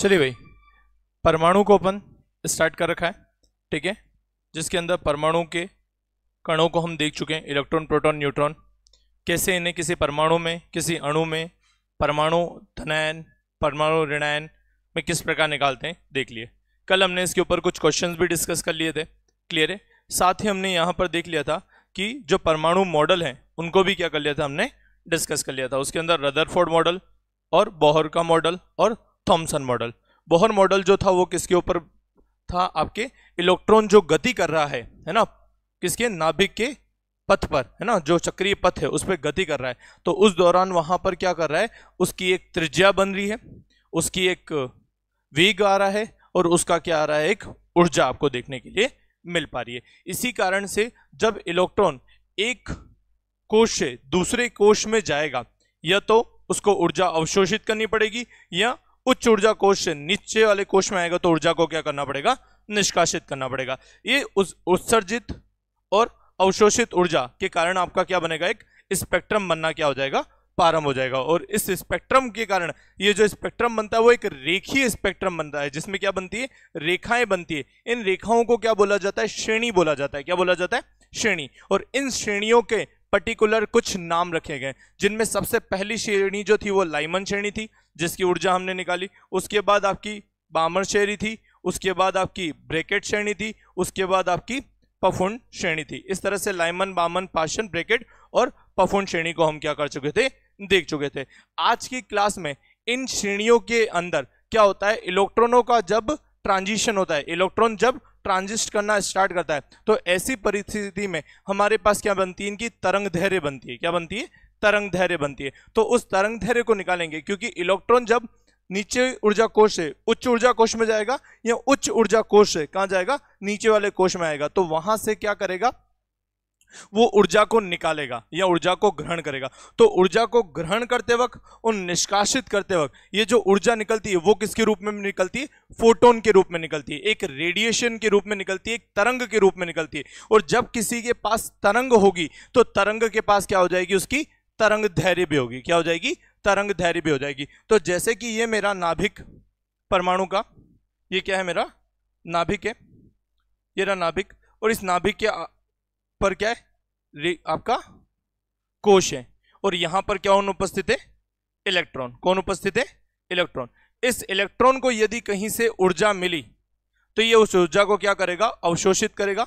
चलिए भाई परमाणु को अपन स्टार्ट कर रखा है ठीक है जिसके अंदर परमाणु के कणों को हम देख चुके हैं इलेक्ट्रॉन प्रोटॉन न्यूट्रॉन कैसे इन्हें किसी परमाणु में किसी अणु में परमाणु धनायन परमाणु ऋणायन में किस प्रकार निकालते हैं देख लिए कल हमने इसके ऊपर कुछ क्वेश्चंस भी डिस्कस कर लिए थे क्लियर है साथ ही हमने यहाँ पर देख लिया था कि जो परमाणु मॉडल हैं उनको भी क्या कर लिया था हमने डिस्कस कर लिया था उसके अंदर रदरफोर्ड मॉडल और बोहर का मॉडल और थॉम्सन मॉडल बोहर मॉडल जो था वो किसके ऊपर था आपके इलेक्ट्रॉन जो गति कर रहा है है ना किसके नाभिक के पथ पर है ना जो चक्रीय पथ है उस पर गति कर रहा है तो उस दौरान वहां पर क्या कर रहा है उसकी एक त्रिज्या बन रही है उसकी एक वेग आ रहा है और उसका क्या आ रहा है एक ऊर्जा आपको देखने के लिए मिल पा रही है इसी कारण से जब इलेक्ट्रॉन एक कोश से दूसरे कोश में जाएगा या तो उसको ऊर्जा अवशोषित करनी पड़ेगी या उच्च ऊर्जा कोष से नीचे वाले कोष में आएगा तो ऊर्जा को क्या करना पड़ेगा निष्कासित करना पड़ेगा ये उत्सर्जित और अवशोषित ऊर्जा के कारण आपका क्या बनेगा एक स्पेक्ट्रम बनना क्या हो जाएगा पारम हो जाएगा और इस स्पेक्ट्रम के कारण ये जो स्पेक्ट्रम बनता है वो एक रेखीय स्पेक्ट्रम बनता है जिसमें क्या बनती है रेखाएं बनती है इन रेखाओं को क्या बोला जाता है श्रेणी बोला जाता है क्या बोला जाता है श्रेणी और इन श्रेणियों के पर्टिकुलर कुछ नाम रखे गए जिनमें सबसे पहली श्रेणी जो थी वो लाइमन श्रेणी थी जिसकी ऊर्जा हमने निकाली उसके बाद आपकी बामर श्रेणी थी उसके बाद आपकी ब्रेकेट श्रेणी थी उसके बाद आपकी पफुंड श्रेणी थी इस तरह से लाइमन बामन पाशन ब्रेकेट और पफुंड श्रेणी को हम क्या कर चुके थे देख चुके थे आज की क्लास में इन श्रेणियों के अंदर क्या होता है इलेक्ट्रॉनों का जब ट्रांजिशन होता है इलेक्ट्रॉन जब ट्रांजिस्ट करना स्टार्ट करता है तो ऐसी परिस्थिति में हमारे पास क्या बनती है इनकी तरंग धैर्य बनती है क्या बनती है तरंग धैर्य बनती है तो उस तरंग धैर्य को निकालेंगे क्योंकि इलेक्ट्रॉन जब नीचे ऊर्जा कोष से उच्च ऊर्जा कोष में जाएगा या उच्च ऊर्जा कोष से कहां जाएगा नीचे वाले कोष में आएगा तो वहां से क्या करेगा वो ऊर्जा को निकालेगा या ऊर्जा को ग्रहण करेगा तो ऊर्जा को ग्रहण करते वक्त और निष्कासित करते वक्त ये जो ऊर्जा निकलती है वो किसके रूप में निकलती है फोटोन के रूप में निकलती है एक रेडिएशन के रूप में निकलती है एक तरंग के रूप में निकलती है और जब किसी के पास तरंग होगी तो तरंग के पास क्या हो जाएगी उसकी तरंग धैर्य भी होगी क्या हो जाएगी तरंग धैर्य भी हो जाएगी तो जैसे कि ये मेरा नाभिक परमाणु का ये क्या है मेरा नाभिक है ये रहा नाभिक और इस नाभिक के पर क्या है आपका कोश है और यहां पर क्या अनुपस्थित है इलेक्ट्रॉन कौन उपस्थित है इलेक्ट्रॉन इस इलेक्ट्रॉन को यदि कहीं से ऊर्जा मिली तो ये उस ऊर्जा को क्या करेगा अवशोषित करेगा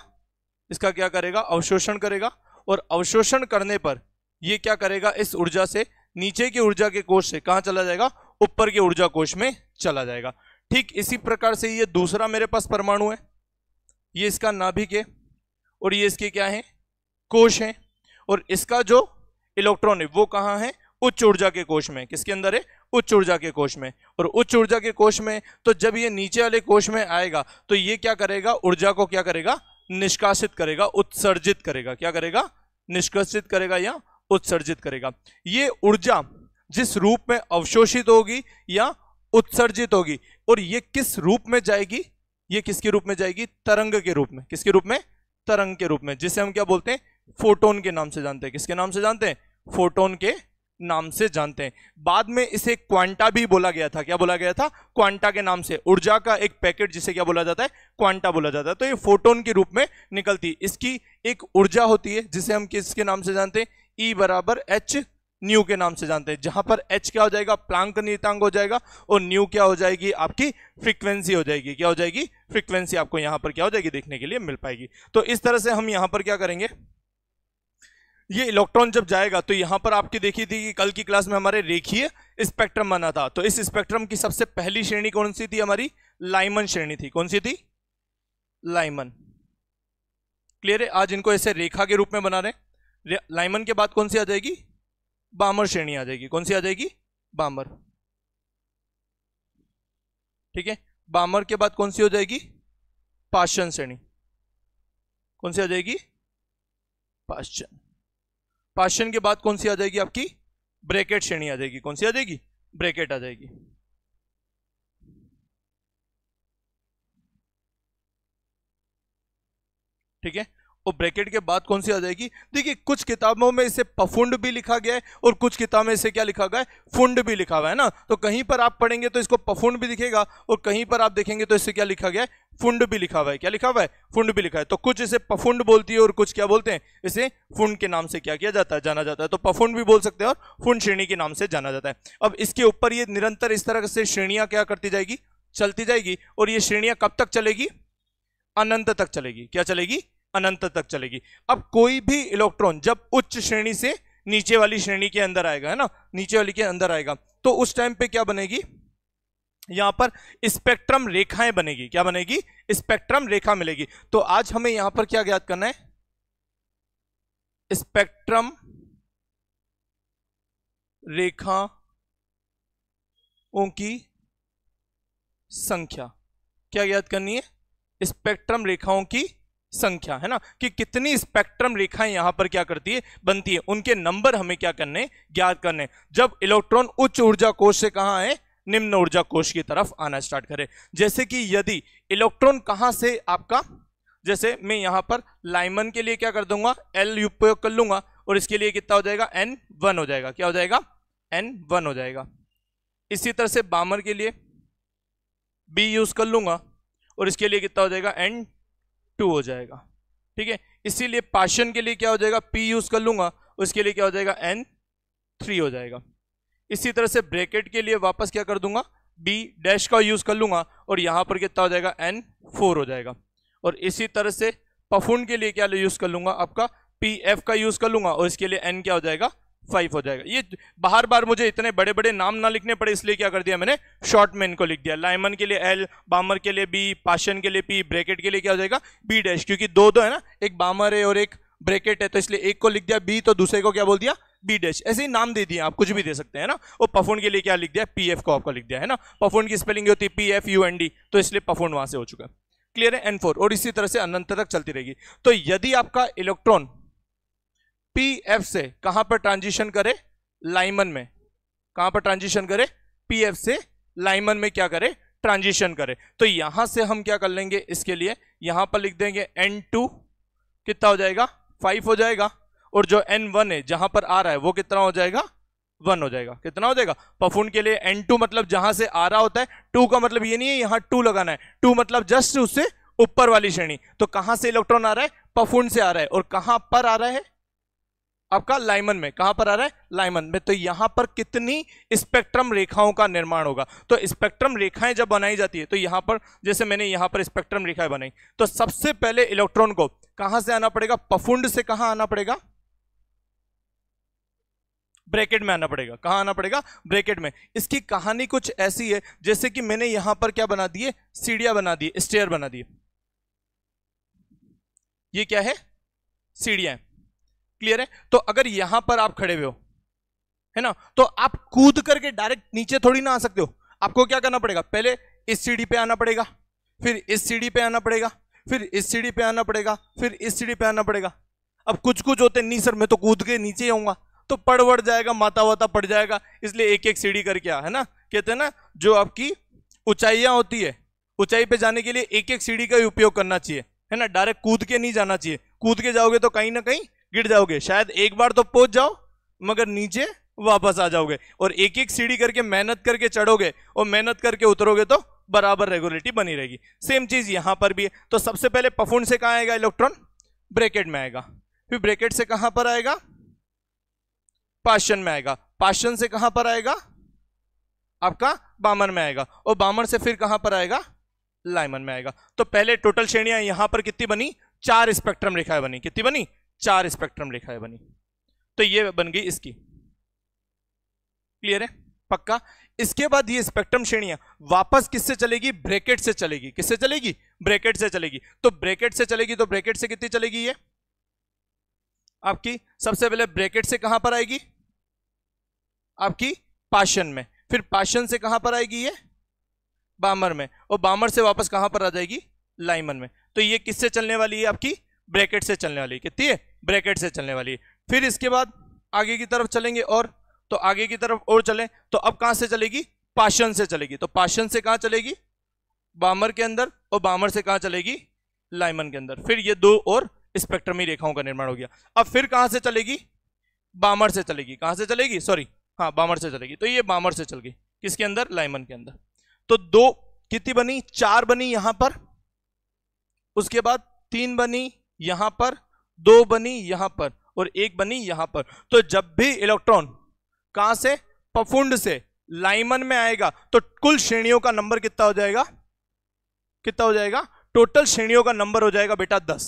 इसका क्या करेगा अवशोषण करेगा और अवशोषण करने पर ये क्या करेगा इस ऊर्जा से नीचे की ऊर्जा के कोष से कहां चला जाएगा ऊपर के ऊर्जा कोष में चला जाएगा ठीक इसी प्रकार से ये दूसरा मेरे पास परमाणु है ये इसका नाभिक है और ये इसके क्या है कोष है और इसका जो इलेक्ट्रॉन है वो कहां है उच्च ऊर्जा के कोष में किसके अंदर है उच्च ऊर्जा के कोष में और उच्च ऊर्जा के कोष में तो जब ये नीचे वाले कोष में आएगा तो ये क्या करेगा ऊर्जा को क्या करेगा निष्कासित करेगा उत्सर्जित करेगा क्या करेगा निष्कासित करेगा या उत्सर्जित करेगा ये ऊर्जा जिस रूप में अवशोषित होगी या उत्सर्जित होगी और ये किस रूप में जाएगी ये किसके रूप में जाएगी तरंग के रूप में किसके रूप में तरंग के रूप में जिसे हम क्या बोलते हैं फोटोन के नाम से जानते हैं किसके नाम से जानते हैं फोटोन के नाम से जानते हैं बाद में इसे क्वांटा भी बोला गया था क्या बोला गया था क्वांटा के नाम से ऊर्जा का एक पैकेट जिसे क्या बोला जाता है क्वांटा बोला जाता है तो ये फोटोन के रूप में निकलती है इसकी एक ऊर्जा होती है जिसे हम किसके नाम से जानते हैं ई e बराबर एच न्यू के नाम से जानते हैं जहां पर एच क्या हो जाएगा प्लांक नियतांक हो जाएगा और न्यू क्या हो जाएगी आपकी फ्रीक्वेंसी हो जाएगी क्या हो जाएगी फ्रीक्वेंसी आपको यहां पर क्या हो जाएगी देखने के लिए मिल पाएगी तो इस तरह से हम यहां पर क्या करेंगे ये इलेक्ट्रॉन जब जाएगा तो यहां पर आपकी देखी थी कि कल की क्लास में हमारे रेखीय स्पेक्ट्रम बना था तो इस स्पेक्ट्रम की सबसे पहली श्रेणी कौन सी थी हमारी लाइमन श्रेणी थी कौन सी थी लाइमन क्लियर है आज इनको ऐसे रेखा के रूप में बना रहे हैं लाइमन के बाद कौन सी आ जाएगी बामर श्रेणी आ जाएगी कौन सी आ जाएगी बामर ठीक है बामर के बाद कौन सी हो जाएगी पाषण श्रेणी कौन सी आ जाएगी पाषण पाषण के बाद कौन सी आ जाएगी आपकी ब्रैकेट श्रेणी आ जाएगी कौन सी आ जाएगी ब्रैकेट आ जाएगी ठीक है और ब्रैकेट के बाद कौन सी आ जाएगी देखिए कुछ किताबों में इसे पफुंड भी लिखा गया है और कुछ किताब में इसे क्या लिखा गया है फुंड भी लिखा हुआ है ना तो कहीं पर आप पढ़ेंगे तो इसको पफुंड भी दिखेगा और कहीं पर आप देखेंगे तो इसे क्या लिखा गया है फुंड भी लिखा हुआ है क्या लिखा हुआ है फुंड भी लिखा है तो कुछ इसे पफुंड बोलती है और कुछ क्या बोलते हैं इसे फुंड के नाम से क्या किया जाता है जाना जाता है तो पफुंड भी बोल सकते हैं और फुंड श्रेणी के नाम से जाना जाता है अब इसके ऊपर ये निरंतर इस तरह से श्रेणियां क्या करती जाएगी चलती जाएगी और ये श्रेणियां कब तक चलेगी अनंत तक चलेगी क्या चलेगी अनंत तक चलेगी अब कोई भी इलेक्ट्रॉन जब उच्च श्रेणी से नीचे वाली श्रेणी के अंदर आएगा है ना नीचे वाली के अंदर आएगा तो उस टाइम पे क्या बनेगी यहां पर स्पेक्ट्रम रेखाएं बनेगी क्या बनेगी स्पेक्ट्रम रेखा मिलेगी तो आज हमें यहां पर क्या ज्ञात करना है स्पेक्ट्रम रेखाओं की संख्या क्या ज्ञात करनी है स्पेक्ट्रम रेखाओं की संख्या है ना कि कितनी स्पेक्ट्रम रेखाएं यहां पर क्या करती है बनती है उनके नंबर हमें क्या करने ज्ञात करने जब इलेक्ट्रॉन उच्च ऊर्जा कोष से कहां है निम्न ऊर्जा कोष की तरफ आना स्टार्ट करे जैसे कि यदि इलेक्ट्रॉन कहां से आपका जैसे मैं यहां पर लाइमन के लिए क्या कर दूंगा एल उपयोग कर लूंगा और इसके लिए कितना हो जाएगा एन वन हो जाएगा क्या हो जाएगा एन वन हो जाएगा इसी तरह से बामर के लिए बी यूज कर लूंगा और इसके लिए कितना हो जाएगा एन टू हो जाएगा ठीक है इसीलिए पाशन के लिए क्या हो जाएगा पी यूज कर लूंगा उसके लिए क्या हो जाएगा एन थ्री हो जाएगा इसी तरह से ब्रैकेट के लिए वापस क्या कर दूंगा बी डैश का यूज कर लूंगा और यहां पर कितना हो जाएगा एन फोर हो जाएगा और इसी तरह से पफुंड के लिए क्या यूज कर लूंगा आपका पी एफ का यूज कर लूंगा और इसके लिए एन क्या हो जाएगा फाइव हो जाएगा ये बार बार मुझे इतने बड़े बड़े नाम ना लिखने पड़े इसलिए क्या कर दिया मैंने शॉर्ट में इनको लिख दिया लाइमन के लिए एल बामर के लिए बी पाशन के लिए पी ब्रैकेट के लिए क्या हो जाएगा बी डैश क्योंकि दो दो है ना एक बामर है और एक ब्रैकेट है तो इसलिए एक को लिख दिया बी तो दूसरे को क्या बोल दिया बी डैश ऐसे ही नाम दे दिए आप कुछ भी दे सकते हैं ना वो पफोन के लिए क्या लिख दिया पी एफ को आपका लिख दिया है ना पफोन की स्पेलिंग होती है P F U N D तो इसलिए पफोन वहां से हो चुका है क्लियर है एन फोर और इसी तरह से अनंत तक चलती रहेगी तो यदि आपका इलेक्ट्रॉन पी एफ से कहां पर ट्रांजिशन करे लाइमन में कहां पर ट्रांजिशन करे पी एफ से लाइमन में क्या करे ट्रांजिशन करे तो यहां से हम क्या कर लेंगे इसके लिए यहां पर लिख देंगे एन टू कितना हो जाएगा फाइव हो जाएगा और जो एन वन है जहां पर आ रहा है वो कितना हो जाएगा वन हो जाएगा कितना हो जाएगा पफून के लिए एन टू मतलब जहां से आ रहा होता है टू का मतलब ये नहीं है यहां टू लगाना है टू मतलब जस्ट उससे ऊपर वाली श्रेणी तो कहां से इलेक्ट्रॉन आ रहा है पफून से आ रहा है और कहां पर आ रहा है आपका लाइमन में कहां पर आ रहा है लाइमन में तो यहां पर कितनी स्पेक्ट्रम रेखाओं का निर्माण होगा तो स्पेक्ट्रम रेखाएं जब बनाई जाती है तो यहां पर जैसे मैंने यहां पर स्पेक्ट्रम रेखाएं बनाई तो सबसे पहले इलेक्ट्रॉन को कहां से आना पड़ेगा पफुंड से कहां आना पड़ेगा ब्रैकेट में आना पड़ेगा कहां आना पड़ेगा ब्रैकेट में इसकी कहानी कुछ ऐसी है जैसे कि मैंने यहां पर क्या बना दिए सीढ़िया बना दी स्टेयर बना दिए ये क्या है सीढ़ियां क्लियर है तो अगर यहां पर आप खड़े हुए हो है ना तो आप कूद करके डायरेक्ट नीचे थोड़ी ना आ सकते हो आपको क्या करना पड़ेगा पहले इस सीढ़ी पे आना पड़ेगा फिर इस सीढ़ी पे आना पड़ेगा फिर इस सीढ़ी पे आना पड़ेगा फिर इस सीढ़ी पे आना पड़ेगा अब कुछ कुछ होते नहीं सर मैं तो कूद के नीचे आऊंगा तो पड़ वड़ जाएगा माता वाता पड़ जाएगा इसलिए एक एक सीढ़ी करके आ है ना कहते हैं ना जो आपकी ऊंचाइयां होती है ऊंचाई पे जाने के लिए एक एक सीढ़ी का उपयोग करना चाहिए है ना डायरेक्ट कूद के नहीं जाना चाहिए कूद के जाओगे तो कहीं ना कहीं गिर जाओगे शायद एक बार तो पहुंच जाओ मगर नीचे वापस आ जाओगे और एक एक सीढ़ी करके मेहनत करके चढ़ोगे और मेहनत करके उतरोगे तो बराबर रेगुलरिटी बनी रहेगी सेम चीज यहां पर भी है तो सबसे पहले पफुंड से कहा आएगा इलेक्ट्रॉन ब्रेकेट में आएगा फिर ब्रेकेट से कहां पर आएगा पाशन में आएगा पाशन से कहां पर आएगा आपका बामन में आएगा और बामन से फिर कहां पर आएगा लाइमन में आएगा तो पहले टोटल श्रेणियां यहां पर कितनी बनी चार स्पेक्ट्रम रेखाएं बनी कितनी बनी चार स्पेक्ट्रम रेखा है बनी तो ये बन गई इसकी क्लियर है पक्का इसके बाद ये स्पेक्ट्रम श्रेणियां वापस किससे चलेगी ब्रैकेट से चलेगी किससे चलेगी ब्रैकेट से चलेगी तो ब्रैकेट से चलेगी तो ब्रैकेट से कितनी चलेगी ये आपकी सबसे पहले ब्रैकेट से कहां पर आएगी आपकी पाशन में फिर पाशन से कहां पर आएगी ये बामर में और बामर से वापस कहां पर आ जाएगी लाइमन में तो ये किससे चलने वाली है आपकी ब्रैकेट से चलने वाली कितनी है ब्रैकेट से चलने वाली फिर इसके बाद आगे की तरफ चलेंगे और तो आगे की तरफ और चले तो अब कहां से चलेगी पाशन से चलेगी तो पाशन से कहां चलेगी बामर के अंदर और बामर से कहां चलेगी लाइमन के अंदर फिर ये दो और स्पेक्ट्रमी रेखाओं का निर्माण हो गया अब फिर कहां से चलेगी बामर से चलेगी कहां से चलेगी सॉरी हाँ बामर से चलेगी तो ये बामर से चल गई किसके अंदर लाइमन के अंदर तो दो कितनी बनी चार बनी यहां पर उसके बाद तीन बनी यहां पर दो बनी यहां पर और एक बनी यहां पर तो जब भी इलेक्ट्रॉन कहां से पफुंड से लाइमन में आएगा तो कुल श्रेणियों का नंबर कितना हो जाएगा कितना हो जाएगा टोटल श्रेणियों का नंबर हो जाएगा बेटा दस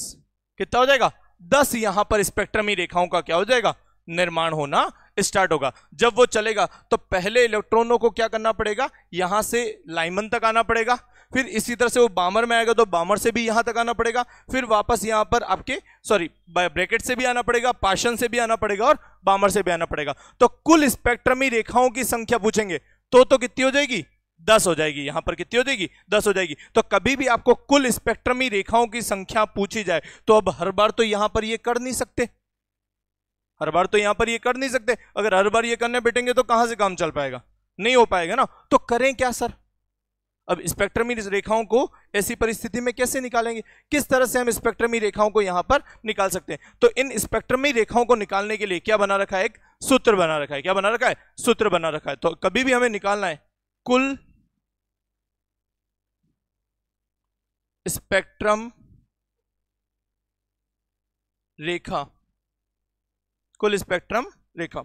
कितना हो जाएगा दस यहां पर स्पेक्ट्रमी रेखाओं का क्या हो जाएगा निर्माण होना स्टार्ट होगा जब वो चलेगा तो पहले इलेक्ट्रॉनों को क्या करना पड़ेगा यहां से लाइमन तक आना पड़ेगा फिर इसी तरह से वो बामर में आएगा तो बामर से भी यहाँ तक आना पड़ेगा फिर वापस यहाँ पर आपके सॉरी ब्रैकेट से भी आना पड़ेगा पाशन से भी आना पड़ेगा और बामर से भी आना पड़ेगा तो कुल स्पेक्ट्रमी रेखाओं की संख्या पूछेंगे तो तो कितनी हो जाएगी दस हो जाएगी यहां पर कितनी हो जाएगी दस हो जाएगी तो कभी भी आपको कुल स्पेक्ट्रमी रेखाओं की संख्या पूछी जाए तो अब हर बार तो यहां पर ये कर नहीं सकते हर बार तो यहां पर ये कर नहीं सकते अगर हर बार ये करने बैठेंगे तो कहां से काम चल पाएगा नहीं हो पाएगा ना तो करें क्या सर अब स्पेक्ट्रमी रेखाओं को ऐसी परिस्थिति में कैसे निकालेंगे किस तरह से हम स्पेक्ट्रमी रेखाओं को यहां पर निकाल सकते हैं तो इन स्पेक्ट्रमी रेखाओं को निकालने के लिए क्या बना रखा है एक सूत्र बना रखा है क्या बना रखा है सूत्र बना रखा है तो कभी भी हमें निकालना है कुल स्पेक्ट्रम रेखा कुल स्पेक्ट्रम रेखा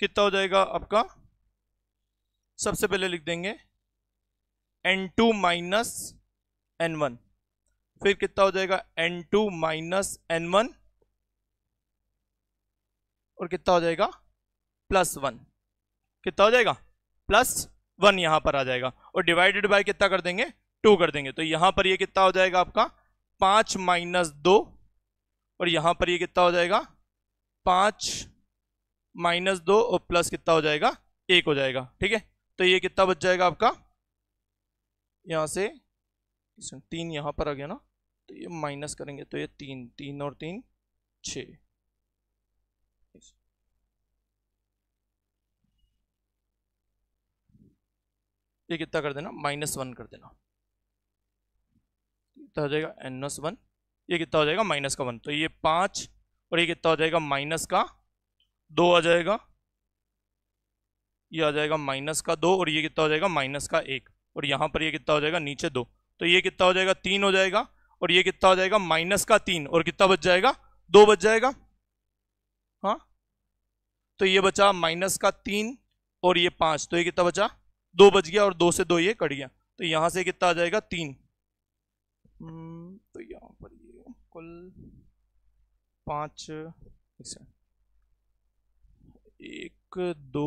कितना हो जाएगा आपका सबसे पहले लिख देंगे n two minus n one फिर कितना हो जाएगा n two minus n one और कितना हो जाएगा प्लस वन कितना हो जाएगा प्लस वन यहां पर आ जाएगा और डिवाइडेड बाय कितना कर देंगे टू कर देंगे तो यहां पर ये कितना हो जाएगा आपका पांच माइनस दो और यहां पर ये कितना हो जाएगा पांच माइनस दो और प्लस कितना हो जाएगा एक हो जाएगा ठीक है तो ये कितना बच जाएगा आपका यहाँ से तीन यहाँ पर आ गया ना तो ये माइनस करेंगे तो ये तीन तीन और तीन छ ये कितना कर देना माइनस वन कर देना कितना हो जाएगा एन एस वन ये कितना हो जाएगा माइनस का वन तो ये पांच और ये कितना हो जाएगा माइनस का दो आ जाएगा ये आ जाएगा माइनस का दो और ये कितना हो जाएगा माइनस का एक और यहां पर ये कितना हो जाएगा नीचे दो तो ये कितना हो जाएगा तीन हो जाएगा और ये कितना हो जाएगा माइनस का तीन और कितना बच जाएगा दो बच जाएगा हाँ तो ये बचा माइनस का तीन और ये पांच तो ये कितना बचा दो बच गया और दो से दो ये कट गया तो यहां से कितना आ जाएगा तीन हम्म, तो यहां पर ये कुल पाँच एक दो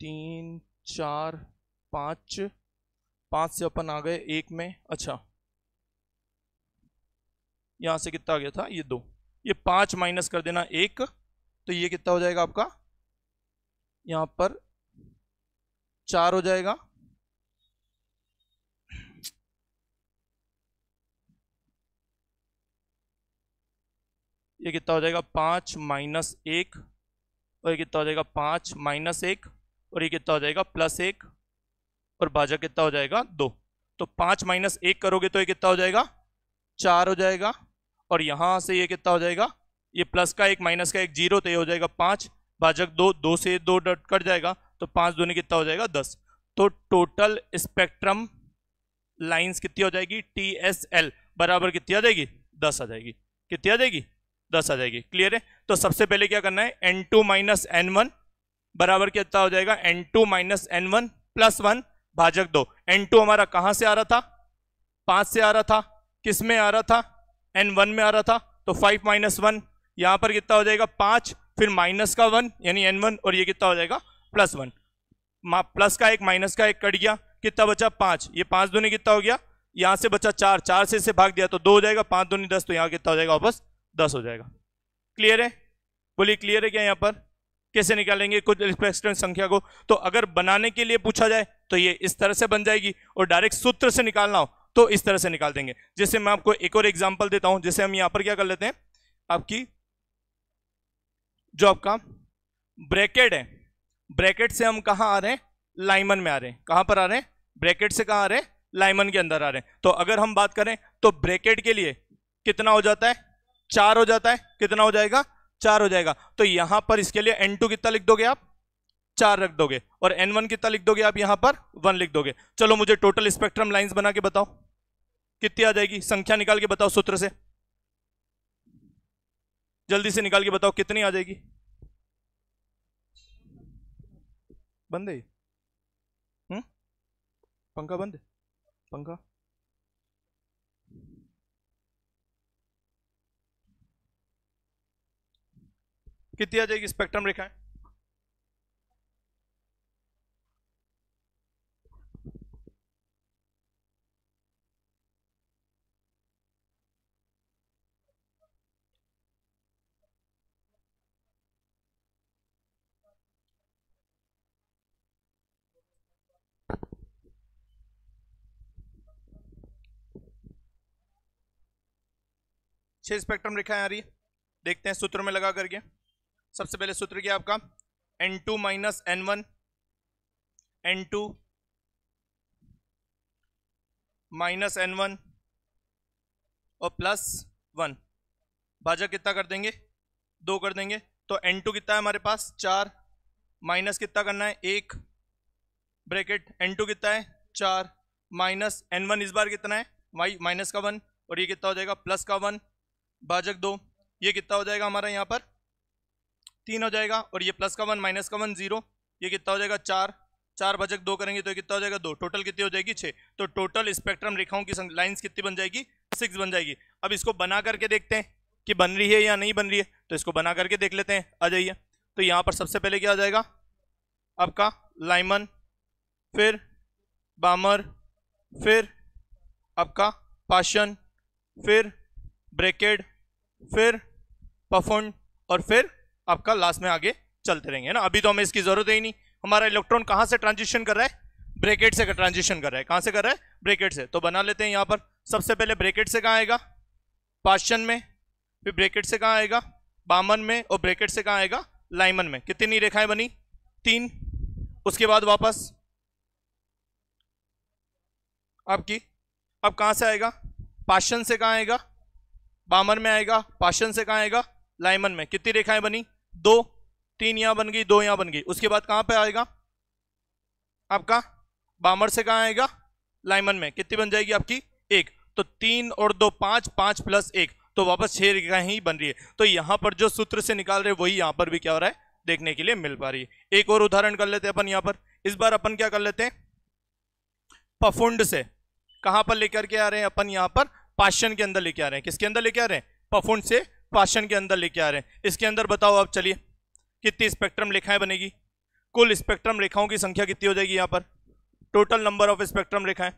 तीन चार पाँच पाँच से अपन आ गए एक में अच्छा यहाँ से कितना आ गया था ये दो ये पाँच माइनस कर देना एक तो ये कितना हो जाएगा आपका यहाँ पर चार हो जाएगा ये कितना हो जाएगा पाँच माइनस एक और ये कितना हो जाएगा पाँच माइनस एक और ये कितना हो जाएगा प्लस एक और भाजक कितना हो जाएगा दो तो पाँच माइनस एक करोगे तो ये कितना हो जाएगा चार हो जाएगा और यहाँ से ये कितना हो जाएगा ये प्लस का एक माइनस का एक जीरो तो ये हो जाएगा पाँच भाजक दो दो से दो डट कट जाएगा तो पाँच दोनों कितना हो जाएगा दस तो टोटल स्पेक्ट्रम लाइंस कितनी हो जाएगी टी एस एल बराबर कितनी आ जाएगी दस आ जाएगी कितनी आ जाएगी दस आ जाएगी क्लियर है तो सबसे पहले क्या करना है n two minus n one बराबर कितना हो जाएगा n two minus n one plus one भाजक दो एन टू हमारा कहां से आ रहा था पांच से आ रहा था किस में आ रहा था एन वन में आ रहा था तो फाइव माइनस वन यहां पर कितना हो जाएगा पांच फिर माइनस का वन यानी एन वन और ये कितना हो जाएगा प्लस वन प्लस का एक माइनस का एक कट गया कितना बचा पांच ये पांच दोनों कितना हो गया यहां से बचा चार चार से इसे भाग दिया तो दो हो जाएगा पांच दोनों दस तो यहाँ कितना हो जाएगा वापस दस हो जाएगा क्लियर है बोलिए क्लियर है क्या यहाँ पर कैसे निकालेंगे कुछ संख्या को तो अगर बनाने के लिए पूछा जाए तो ये इस तरह से बन जाएगी और डायरेक्ट सूत्र से निकालना हो तो इस तरह से निकाल देंगे जैसे मैं आपको एक और एग्जाम्पल देता हूं जैसे हम यहाँ पर क्या कर लेते हैं आपकी जो आपका ब्रैकेट है ब्रैकेट से हम कहाँ आ रहे हैं लाइमन में आ रहे हैं कहाँ पर आ रहे हैं ब्रैकेट से कहाँ आ रहे हैं लाइमन के अंदर आ रहे हैं तो अगर हम बात करें तो ब्रैकेट के लिए कितना हो जाता है चार हो जाता है कितना हो जाएगा चार हो जाएगा तो यहां पर इसके लिए एन टू कितना लिख दोगे आप चार रख दोगे और एन वन कितना लिख दोगे आप यहां पर वन लिख दोगे चलो मुझे टोटल स्पेक्ट्रम लाइंस बना के बताओ कितनी आ जाएगी संख्या निकाल के बताओ सूत्र से जल्दी से निकाल के बताओ कितनी आ जाएगी बंद है हम्म? पंखा बंद पंखा कितनी आ जाएगी स्पेक्ट्रम रेखाएं छह स्पेक्ट्रम रेखाएं आ रही है देखते हैं सूत्र में लगा करके सबसे पहले सूत्र क्या आपका n two minus n one n two minus n one और प्लस वन भाजक कितना कर देंगे दो कर देंगे तो एन टू कितना है हमारे पास चार माइनस कितना करना है एक ब्रैकेट एन टू कितना है चार माइनस एन वन इस बार कितना है वाई माइनस का वन और ये कितना हो जाएगा प्लस का वन भाजक दो ये कितना हो जाएगा हमारा यहाँ पर तीन हो जाएगा और ये प्लस का वन माइनस का वन जीरो ये कितना हो जाएगा चार चार बजक दो करेंगे तो कितना हो जाएगा दो टोटल कितनी हो जाएगी छः तो टोटल स्पेक्ट्रम रेखाओं की लाइन्स कितनी बन जाएगी सिक्स बन जाएगी अब इसको बना करके देखते हैं कि बन रही है या नहीं बन रही है तो इसको बना करके देख लेते हैं आ जाइए तो यहाँ पर सबसे पहले क्या आ जाएगा आपका लाइमन फिर बामर फिर आपका पाशन फिर ब्रेकेड फिर पफुंड और फिर आपका लास्ट में आगे चलते रहेंगे ना अभी तो हमें इसकी जरूरत ही नहीं हमारा इलेक्ट्रॉन कहाँ से ट्रांजिशन कर रहा है ब्रेकेट से ट्रांजिशन कर रहा है कहाँ से कर रहा है ब्रेकेट से तो बना लेते हैं यहाँ पर सबसे पहले ब्रेकेट से कहाँ आएगा पाशन में फिर ब्रेकेट से कहाँ आएगा बामन में और ब्रेकेट से कहाँ आएगा लाइमन में कितनी रेखाएं बनी तीन उसके बाद वापस आपकी अब कहाँ से आएगा पाशन से कहाँ आएगा बामन में आएगा पाशन से कहाँ आएगा लाइमन में कितनी रेखाएं बनी दो तीन यहां बन गई दो यहां बन गई उसके बाद कहां पे आएगा आपका बामर से कहां आएगा लाइमन में कितनी बन जाएगी आपकी एक तो तीन और दो पांच पांच प्लस एक तो वापस छह रेखा ही बन रही है तो यहां पर जो सूत्र से निकाल रहे वही यहां पर भी क्या हो रहा है देखने के लिए मिल पा रही है एक और उदाहरण कर लेते हैं अपन यहां पर इस बार अपन क्या कर लेते हैं पफुंड से कहां पर लेकर के आ रहे हैं अपन यहां पर पाशन के अंदर लेके आ रहे हैं किसके अंदर लेके आ रहे हैं पफुंड से पाषण के अंदर लेके आ रहे हैं इसके अंदर बताओ आप चलिए कितनी स्पेक्ट्रम रेखाएं बनेगी कुल स्पेक्ट्रम रेखाओं की संख्या कितनी हो जाएगी यहाँ पर टोटल नंबर ऑफ स्पेक्ट्रम रेखाएं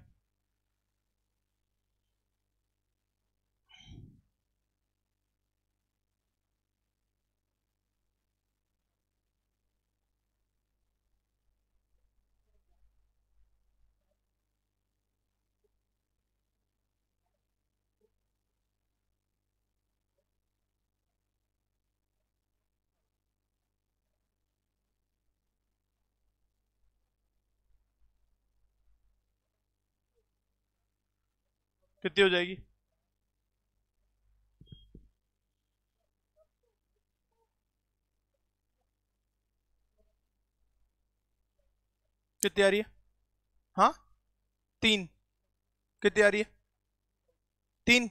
कितनी हो जाएगी कितनी आ रही है हाँ तीन कितनी आ रही है तीन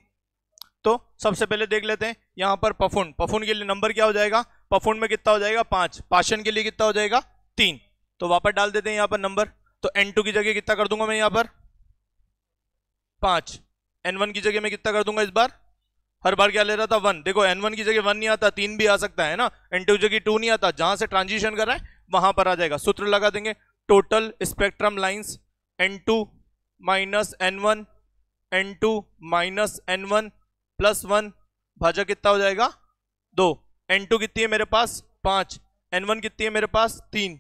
तो सबसे पहले देख लेते हैं यहां पर पफुन पफुन के लिए नंबर क्या हो जाएगा पफुन में कितना हो जाएगा पांच पाशन के लिए कितना हो जाएगा तीन तो वापस डाल देते हैं यहां पर नंबर तो एन टू की जगह कितना कर दूंगा मैं यहां पर पांच एन वन की जगह मैं कितना कर दूंगा इस बार हर बार क्या ले रहा था वन देखो एन वन की जगह वन नहीं आता तीन भी आ सकता है ना एन टू जगह टू नहीं आता जहां से ट्रांजिशन कर रहा है वहां पर आ जाएगा सूत्र लगा देंगे total spectrum lines n two minus n one n two minus n one plus one भाजा कितना हो जाएगा दो एन टू कितनी है मेरे पास पाँच एन वन कितनी है मेरे पास तीन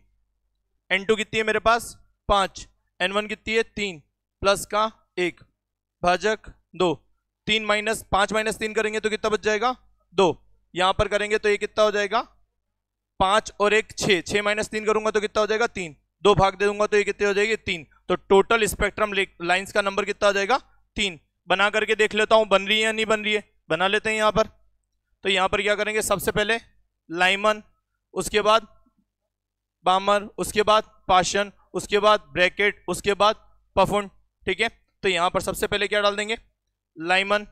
एन टू कितनी है मेरे पास पाँच एन वन कितनी है तीन प्लस का एक भाजक दो तीन माइनस पांच माइनस तीन करेंगे तो कितना बच जाएगा दो यहां पर करेंगे तो ये कितना हो जाएगा पांच और एक छः छः माइनस तीन करूंगा तो कितना हो जाएगा तीन दो भाग दे दूंगा तो ये कितने हो जाएगी तीन तो टोटल स्पेक्ट्रम लाइंस का नंबर कितना हो जाएगा तीन बना करके देख लेता हूं बन रही है या नहीं बन रही है बना लेते हैं यहां पर तो यहां पर क्या करेंगे सबसे पहले लाइमन उसके बाद बामर उसके बाद पाशन उसके बाद ब्रैकेट उसके बाद पफुंड ठीक है तो यहां पर सबसे पहले क्या डाल देंगे लाइमन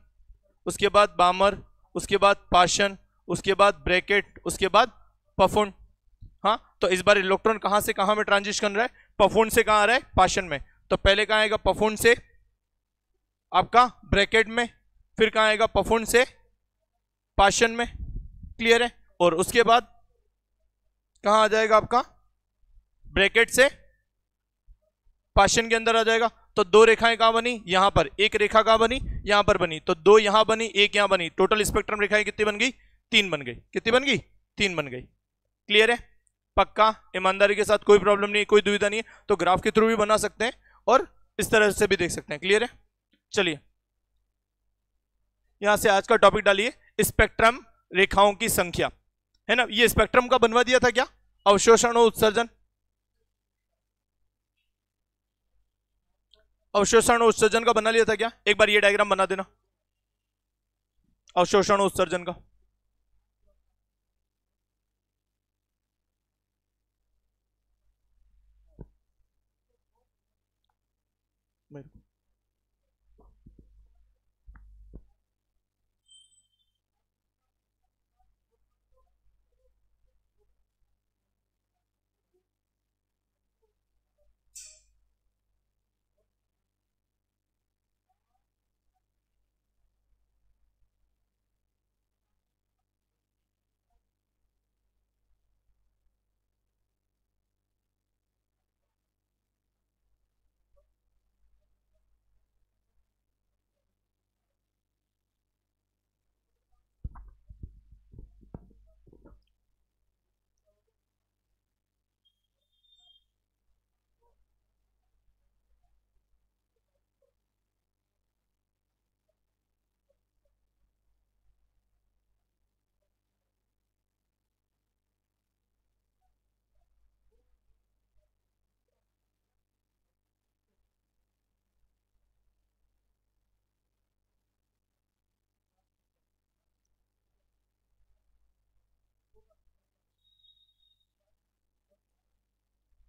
उसके बाद बामर उसके बाद पाशन उसके बाद ब्रैकेट उसके बाद पफुंड हाँ तो इस बार इलेक्ट्रॉन कहाँ से कहाँ में ट्रांजिशन रहा है पफुंड से कहाँ आ रहा है पाशन में तो पहले कहाँ आएगा पफुंड से आपका ब्रैकेट में फिर कहाँ आएगा पफुंड से पाशन में क्लियर है और उसके बाद कहाँ आ जाएगा आपका ब्रैकेट से पाशन के अंदर आ जाएगा तो दो रेखाएं कहां बनी यहां पर एक रेखा कहां बनी यहां पर बनी तो दो यहां बनी एक यहां बनी टोटल स्पेक्ट्रम रेखाएं कितनी बन गई तीन बन गई कितनी बन गई तीन बन गई क्लियर है पक्का ईमानदारी के साथ कोई प्रॉब्लम नहीं कोई दुविधा नहीं है तो ग्राफ के थ्रू भी बना सकते हैं और इस तरह से भी देख सकते हैं क्लियर है चलिए यहां से आज का टॉपिक डालिए स्पेक्ट्रम रेखाओं की संख्या है ना ये स्पेक्ट्रम का बनवा दिया था क्या अवशोषण और उत्सर्जन अवशोषण उत्सर्जन का बना लिया था क्या एक बार ये डायग्राम बना देना अवशोषण उत्सर्जन का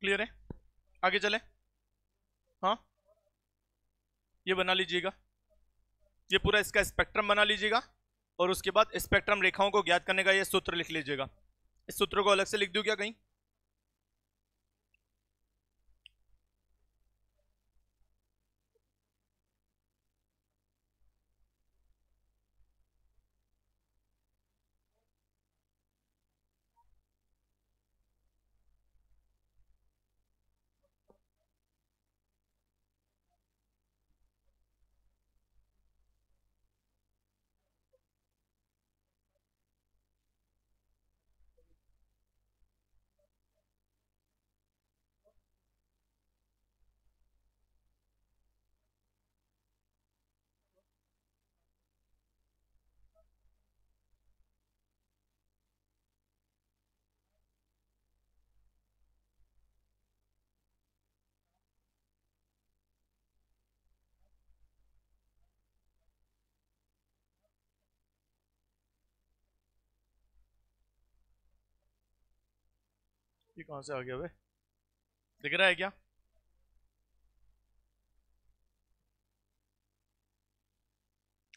क्लियर है आगे चले हाँ ये बना लीजिएगा ये पूरा इसका स्पेक्ट्रम बना लीजिएगा और उसके बाद स्पेक्ट्रम रेखाओं को ज्ञात करने का ये सूत्र लिख लीजिएगा इस सूत्र को अलग से लिख दूँ क्या कहीं ये कहाँ से आ गया भाई दिख रहा है क्या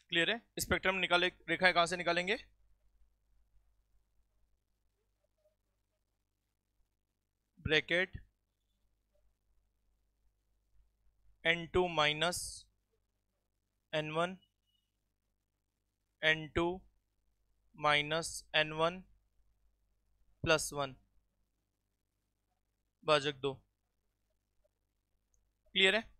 क्लियर है स्पेक्ट्रम निकाले रेखा है कहाँ से निकालेंगे bracket n two minus n one n two minus n one plus one भाजक दो क्लियर है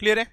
clear hai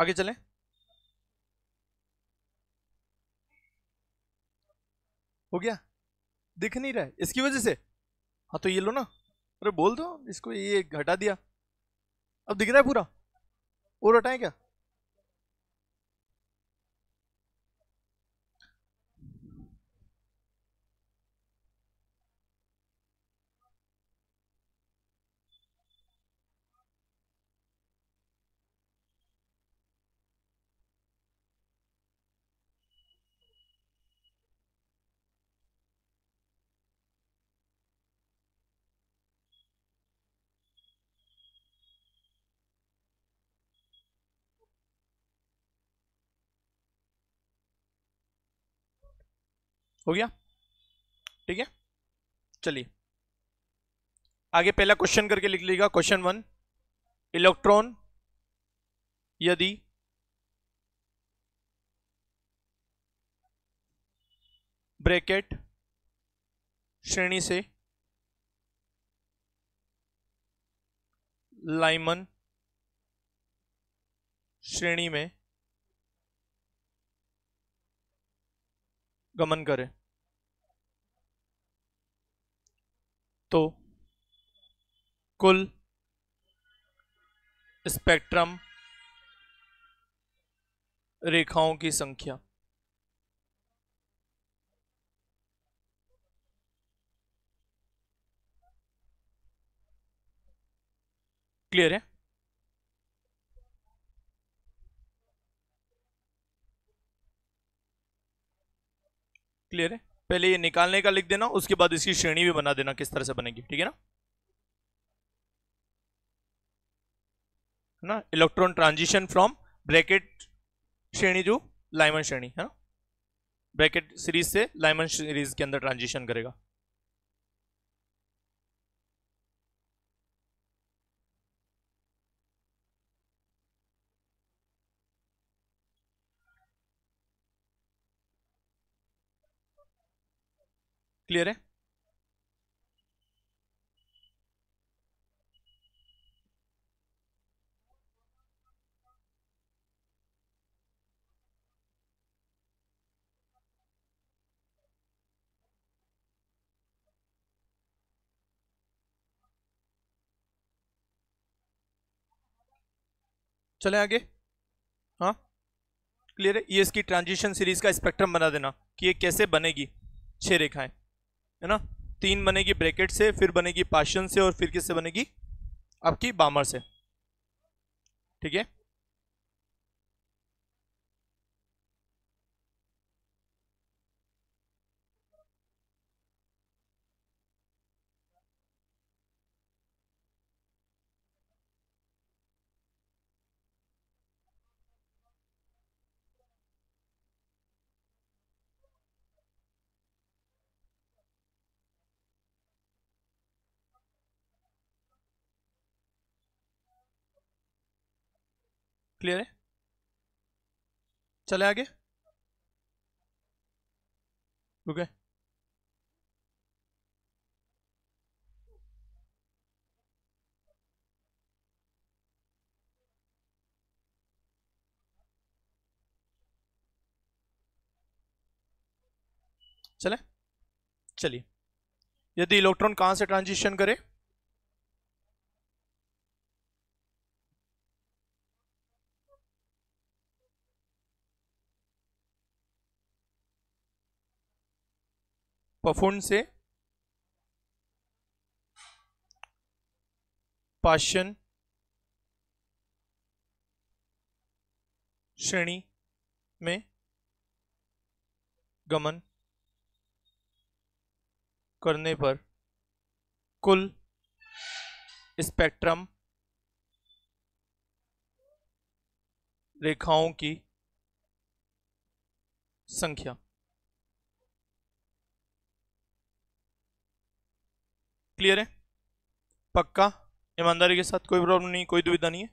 आगे चलें हो गया दिख नहीं रहा है इसकी वजह से हाँ तो ये लो ना अरे बोल दो इसको ये घटा दिया अब दिख रहा है पूरा और हटाएं क्या हो गया ठीक है चलिए आगे पहला क्वेश्चन करके लिख लीजिएगा क्वेश्चन वन इलेक्ट्रॉन यदि ब्रैकेट श्रेणी से लाइमन श्रेणी में गमन करें तो कुल स्पेक्ट्रम रेखाओं की संख्या क्लियर है क्लियर है पहले ये निकालने का लिख देना उसके बाद इसकी श्रेणी भी बना देना किस तरह से बनेगी ठीक है ना ना इलेक्ट्रॉन ट्रांजिशन फ्रॉम ब्रैकेट श्रेणी जो लाइमन श्रेणी है ना ब्रैकेट सीरीज से लाइमन सीरीज के अंदर ट्रांजिशन करेगा क्लियर है चले आगे हाँ क्लियर है ये इसकी ट्रांजिशन सीरीज का स्पेक्ट्रम बना देना कि ये कैसे बनेगी छह रेखाएं है ना तीन बनेगी ब्रैकेट से फिर बनेगी पाशन से और फिर किससे बनेगी आपकी बामर से ठीक है क्लियर है चले आगे है चले चलिए यदि इलेक्ट्रॉन कहाँ से ट्रांजिशन करे पफुंड से पाशन श्रेणी में गमन करने पर कुल स्पेक्ट्रम रेखाओं की संख्या क्लियर है पक्का ईमानदारी के साथ कोई प्रॉब्लम नहीं कोई दुविधा नहीं है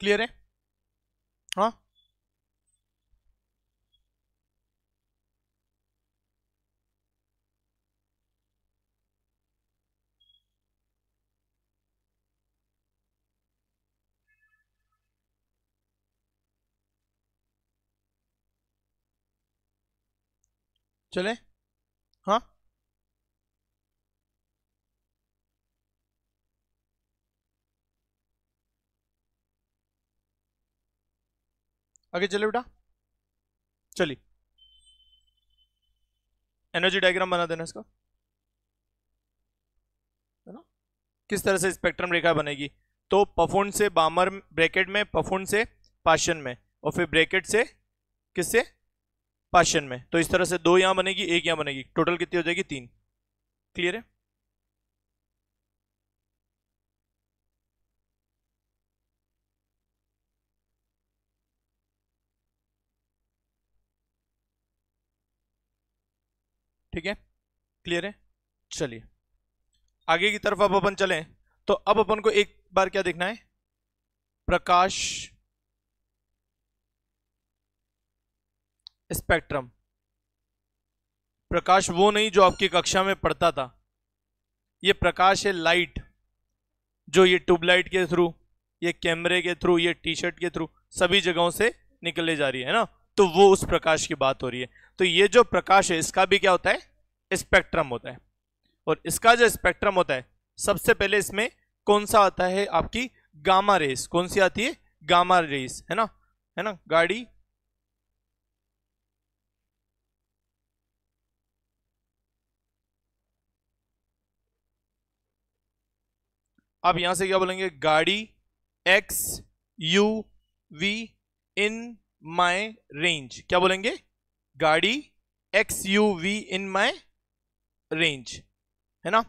क्लियर है हाँ चले हाँ आगे चले बेटा चलिए एनर्जी डायग्राम बना देना इसका है ना किस तरह से स्पेक्ट्रम रेखा बनेगी तो पफुंड से बामर ब्रैकेट में पफुंड से पाशन में और फिर ब्रैकेट से किससे पाशन में तो इस तरह से दो यहाँ बनेगी एक यहाँ बनेगी टोटल कितनी हो जाएगी तीन क्लियर है ठीक है क्लियर है चलिए आगे की तरफ अब अपन चलें तो अब अपन को एक बार क्या देखना है प्रकाश स्पेक्ट्रम प्रकाश वो नहीं जो आपकी कक्षा में पढ़ता था ये प्रकाश है लाइट जो ये ट्यूबलाइट के थ्रू ये कैमरे के थ्रू ये टी शर्ट के थ्रू सभी जगहों से निकले जा रही है ना तो वो उस प्रकाश की बात हो रही है तो ये जो प्रकाश है इसका भी क्या होता है स्पेक्ट्रम होता है और इसका जो स्पेक्ट्रम होता है सबसे पहले इसमें कौन सा आता है आपकी गामा रेस कौन सी आती है गामा रेस है ना है ना गाड़ी आप यहां से क्या बोलेंगे गाड़ी X U V in my range क्या बोलेंगे गाड़ी X U V in my range है ना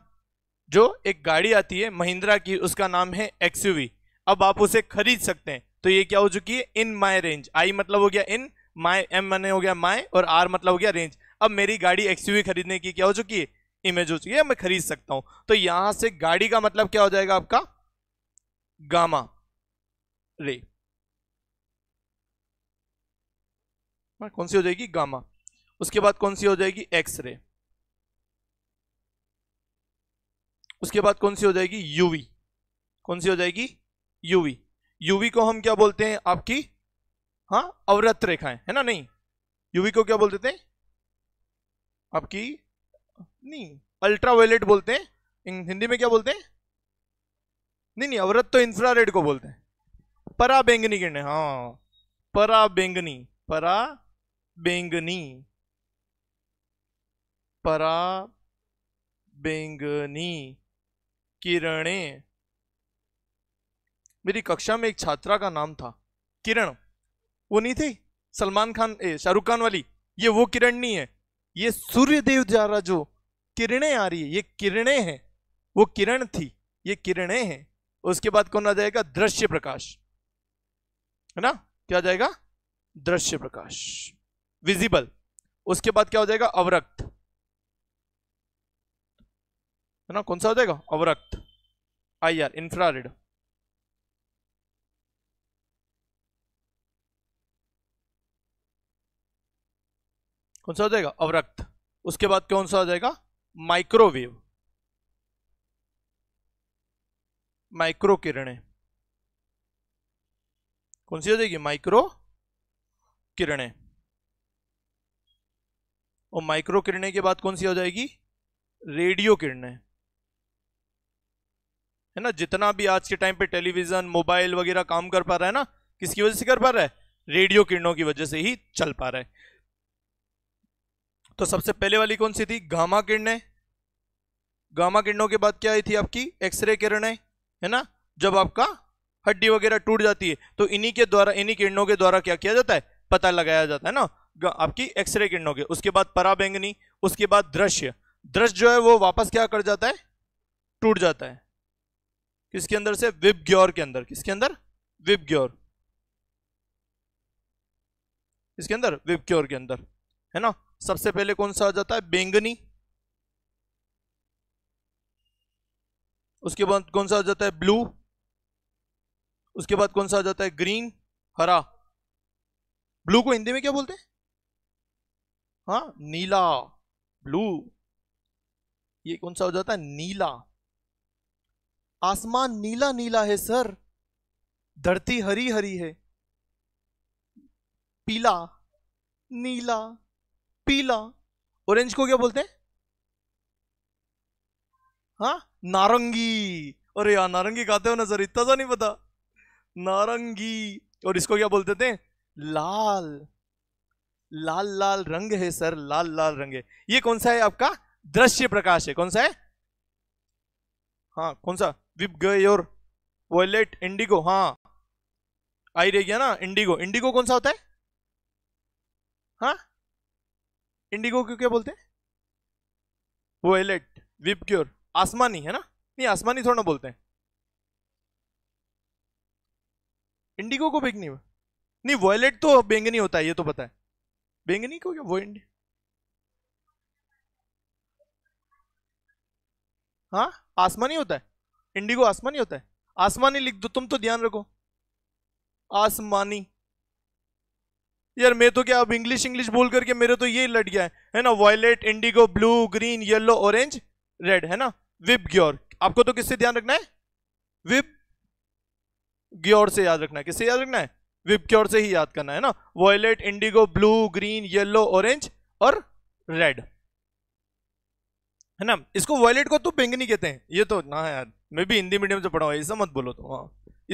जो एक गाड़ी आती है महिंद्रा की उसका नाम है एक्स यू वी अब आप उसे खरीद सकते हैं तो ये क्या हो चुकी है इन माई रेंज आई मतलब हो गया इन माई एम मैंने हो गया माई और आर मतलब हो गया रेंज अब मेरी गाड़ी एक्स यू वी खरीदने की क्या हो चुकी है इमेज हो चुकी है मैं खरीद सकता हूं तो यहां से गाड़ी का मतलब क्या हो जाएगा आपका गामा रे कौन सी हो जाएगी गामा उसके बाद कौन सी हो जाएगी एक्सरे उसके बाद कौन सी हो जाएगी यूवी कौन सी हो जाएगी यूवी यूवी को हम क्या बोलते हैं आपकी हाँ अवरत रेखाएं है ना नहीं यूवी को क्या बोलते थे आपकी नहीं अल्ट्रावायलेट बोलते हैं हिंदी में क्या बोलते हैं नहीं नहीं अवरत तो इंफ्रारेड को बोलते हैं पराबेंगनी किरण हाँ पराबेंगनी परा बेंगनी परा बेंगनी किरणे मेरी कक्षा में एक छात्रा का नाम था किरण वो नहीं थी सलमान खान ए शाहरुख खान वाली ये वो किरण नहीं है ये सूर्यदेव द्वारा जो किरणे आ रही है ये किरणे हैं वो किरण थी ये किरणे हैं उसके बाद कौन आ जाएगा दृश्य प्रकाश है ना क्या आ जाएगा दृश्य प्रकाश विजिबल उसके बाद क्या हो जाएगा अवरक्त है ना कौन सा हो जाएगा अवरक्त आई आर इंफ्रारेड कौन सा हो जाएगा अवरक्त उसके बाद कौन सा हो जाएगा माइक्रोवेव माइक्रो किरणें कौन सी हो जाएगी माइक्रो किरणें और माइक्रो किरणें के बाद कौन सी हो जाएगी रेडियो किरणें है ना जितना भी आज के टाइम पे टेलीविजन मोबाइल वगैरह काम कर पा रहा है ना किसकी वजह से कर पा रहा है रेडियो किरणों की वजह से ही चल पा रहा है तो सबसे पहले वाली कौन सी थी गामा किरणें गामा किरणों के बाद क्या आई थी आपकी एक्सरे किरणें है ना जब आपका हड्डी वगैरह टूट जाती है तो इन्हीं के द्वारा इन्हीं किरणों के द्वारा क्या किया जाता है पता लगाया जाता है ना आपकी एक्सरे किरण के उसके बाद पराबैंगनी उसके बाद दृश्य दृश्य जो है वो वापस क्या कर जाता है टूट जाता है किसके अंदर से विप ग्योर के अंदर किसके अंदर विप ग्योर इसके अंदर विप ग्योर के अंदर है ना सबसे पहले कौन सा आ जाता है बैंगनी उसके बाद कौन सा आ जाता है ब्लू उसके बाद कौन सा आ जाता है ग्रीन हरा ब्लू को हिंदी में क्या बोलते हैं हाँ नीला ब्लू ये कौन सा हो जाता है नीला आसमान नीला नीला है सर धरती हरी हरी है पीला नीला पीला ऑरेंज को क्या बोलते हैं हाँ नारंगी अरे यार नारंगी खाते हो ना सर इतना सा नहीं पता नारंगी और इसको क्या बोलते थे लाल लाल लाल रंग है सर लाल लाल रंग है ये कौन सा है आपका दृश्य प्रकाश है कौन सा है हाँ कौन सा विप गए और वॉयलेट इंडिगो हाँ आई रे गया ना इंडिगो इंडिगो कौन सा होता है हाँ इंडिगो क्यों क्या बोलते हैं वॉयलेट विप क्योर आसमानी है ना नहीं आसमानी थोड़ा ना बोलते हैं इंडिगो को बेंगनी नहीं वॉयलेट तो बेंगनी होता है ये तो पता है बैंगनी को क्या वर्ड हाँ आसमानी होता है इंडिगो आसमानी होता है आसमानी लिख दो तुम तो ध्यान रखो आसमानी यार मैं तो क्या अब इंग्लिश इंग्लिश बोल करके मेरे तो ये लट गया है है ना violet indigo blue green yellow orange red है ना विप ग्योर आपको तो किससे ध्यान रखना है विप ग्योर से याद रखना है किससे याद रखना है विपक्योर से ही याद करना है ना violet indigo blue green yellow orange और रेड है ना इसको वॉयलेट को तो बेंगनी कहते हैं ये तो ना यार मैं भी हिंदी मीडियम से पढ़ा हुआ ऐसा मत बोलो तो हाँ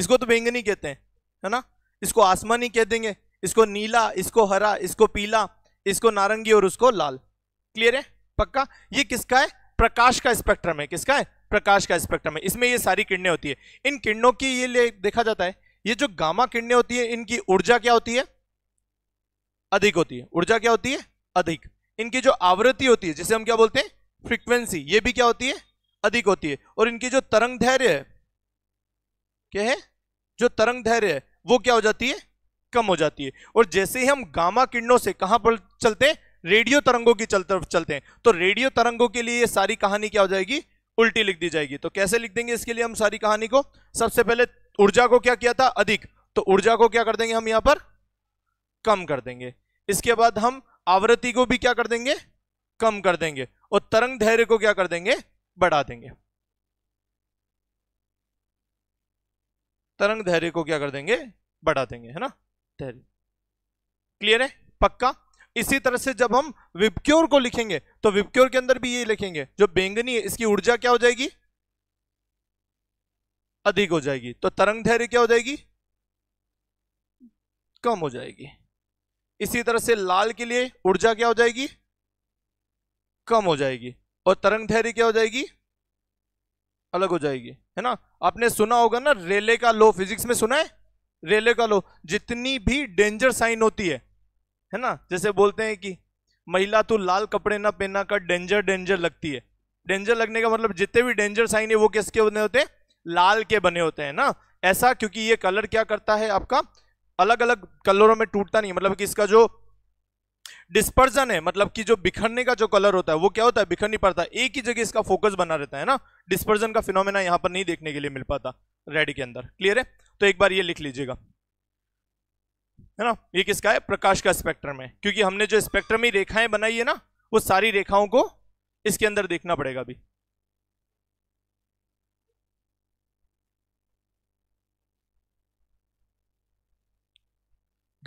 इसको तो बेंगनी कहते हैं है ना इसको आसमानी कह देंगे इसको नीला इसको हरा इसको पीला इसको नारंगी और उसको लाल क्लियर है पक्का ये किसका है प्रकाश का स्पेक्ट्रम है किसका है प्रकाश का स्पेक्ट्रम है इसमें ये सारी किरणें होती है इन किरणों की ये देखा जाता है ये जो गामा किरणें होती है इनकी ऊर्जा क्या होती है अधिक होती है ऊर्जा क्या होती है अधिक इनकी जो आवृत्ति होती है जिसे हम क्या बोलते हैं फ्रीक्वेंसी ये भी क्या होती है अधिक होती है और इनकी जो तरंग धैर्य है क्या है जो तरंग धैर्य है वो क्या हो जाती है कम हो जाती है और जैसे ही हम गामा किरणों से कहां पर चलते हैं रेडियो तरंगों की चलते चलते हैं तो रेडियो तरंगों के लिए ये सारी कहानी क्या हो जाएगी उल्टी लिख दी जाएगी तो कैसे लिख देंगे इसके लिए हम सारी कहानी को सबसे पहले ऊर्जा को क्या किया था अधिक तो ऊर्जा को क्या कर देंगे हम यहां पर कम कर देंगे इसके बाद हम आवृत्ति को भी क्या कर देंगे कम कर देंगे और तरंग धैर्य को क्या कर देंगे बढ़ा देंगे तरंग धैर्य को क्या कर देंगे बढ़ा देंगे है ना धैर्य क्लियर है पक्का इसी तरह से जब हम विपक्योर को लिखेंगे तो विपक्योर के अंदर भी ये लिखेंगे जो बेंगनी है इसकी ऊर्जा क्या हो जाएगी अधिक हो जाएगी तो तरंग धैर्य क्या हो जाएगी कम हो जाएगी इसी तरह से लाल के लिए ऊर्जा क्या हो जाएगी कम हो जाएगी और तरंग धैर्य क्या हो जाएगी अलग हो जाएगी है ना आपने सुना होगा ना रेले का लो फिजिक्स में सुना है रेले का लो जितनी भी डेंजर साइन होती है है ना जैसे बोलते हैं कि महिला तो लाल कपड़े ना पहना कर डेंजर डेंजर लगती है डेंजर लगने का मतलब जितने भी डेंजर साइन है वो किसके होने होते हैं लाल के बने होते हैं ना ऐसा क्योंकि ये कलर क्या करता है आपका अलग अलग कलरों में टूटता नहीं मतलब कि इसका जो डिस्पर्जन है मतलब कि जो बिखरने का जो कलर होता है वो क्या होता है बिखर नहीं पड़ता एक ही जगह इसका फोकस बना रहता है ना डिस्पर्जन का फिनोमेना यहां पर नहीं देखने के लिए मिल पाता रेड के अंदर क्लियर है तो एक बार ये लिख लीजिएगा है ना ये किसका है प्रकाश का स्पेक्ट्रम है क्योंकि हमने जो स्पेक्ट्रम में रेखाएं बनाई है ना वो सारी रेखाओं को इसके अंदर देखना पड़ेगा अभी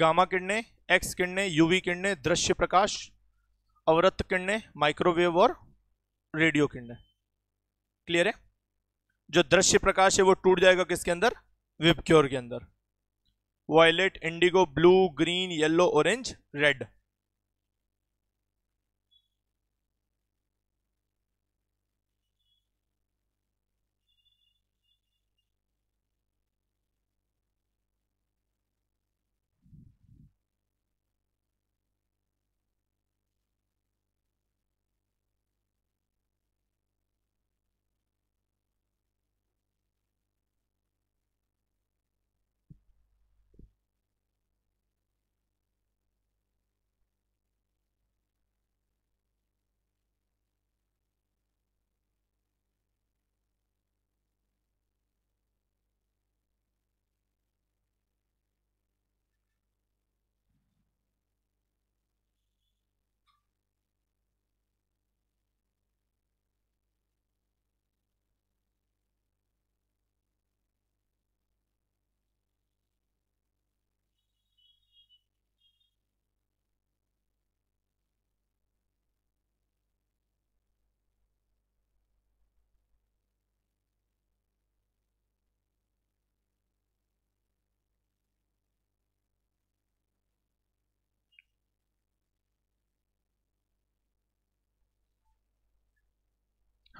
गामा किरणें एक्स किरणें यूवी किरणें दृश्य प्रकाश अवरत किरणें माइक्रोवेव और रेडियो किरणें क्लियर है जो दृश्य प्रकाश है वो टूट जाएगा किसके अंदर विपक्योर के अंदर violet indigo blue green yellow orange red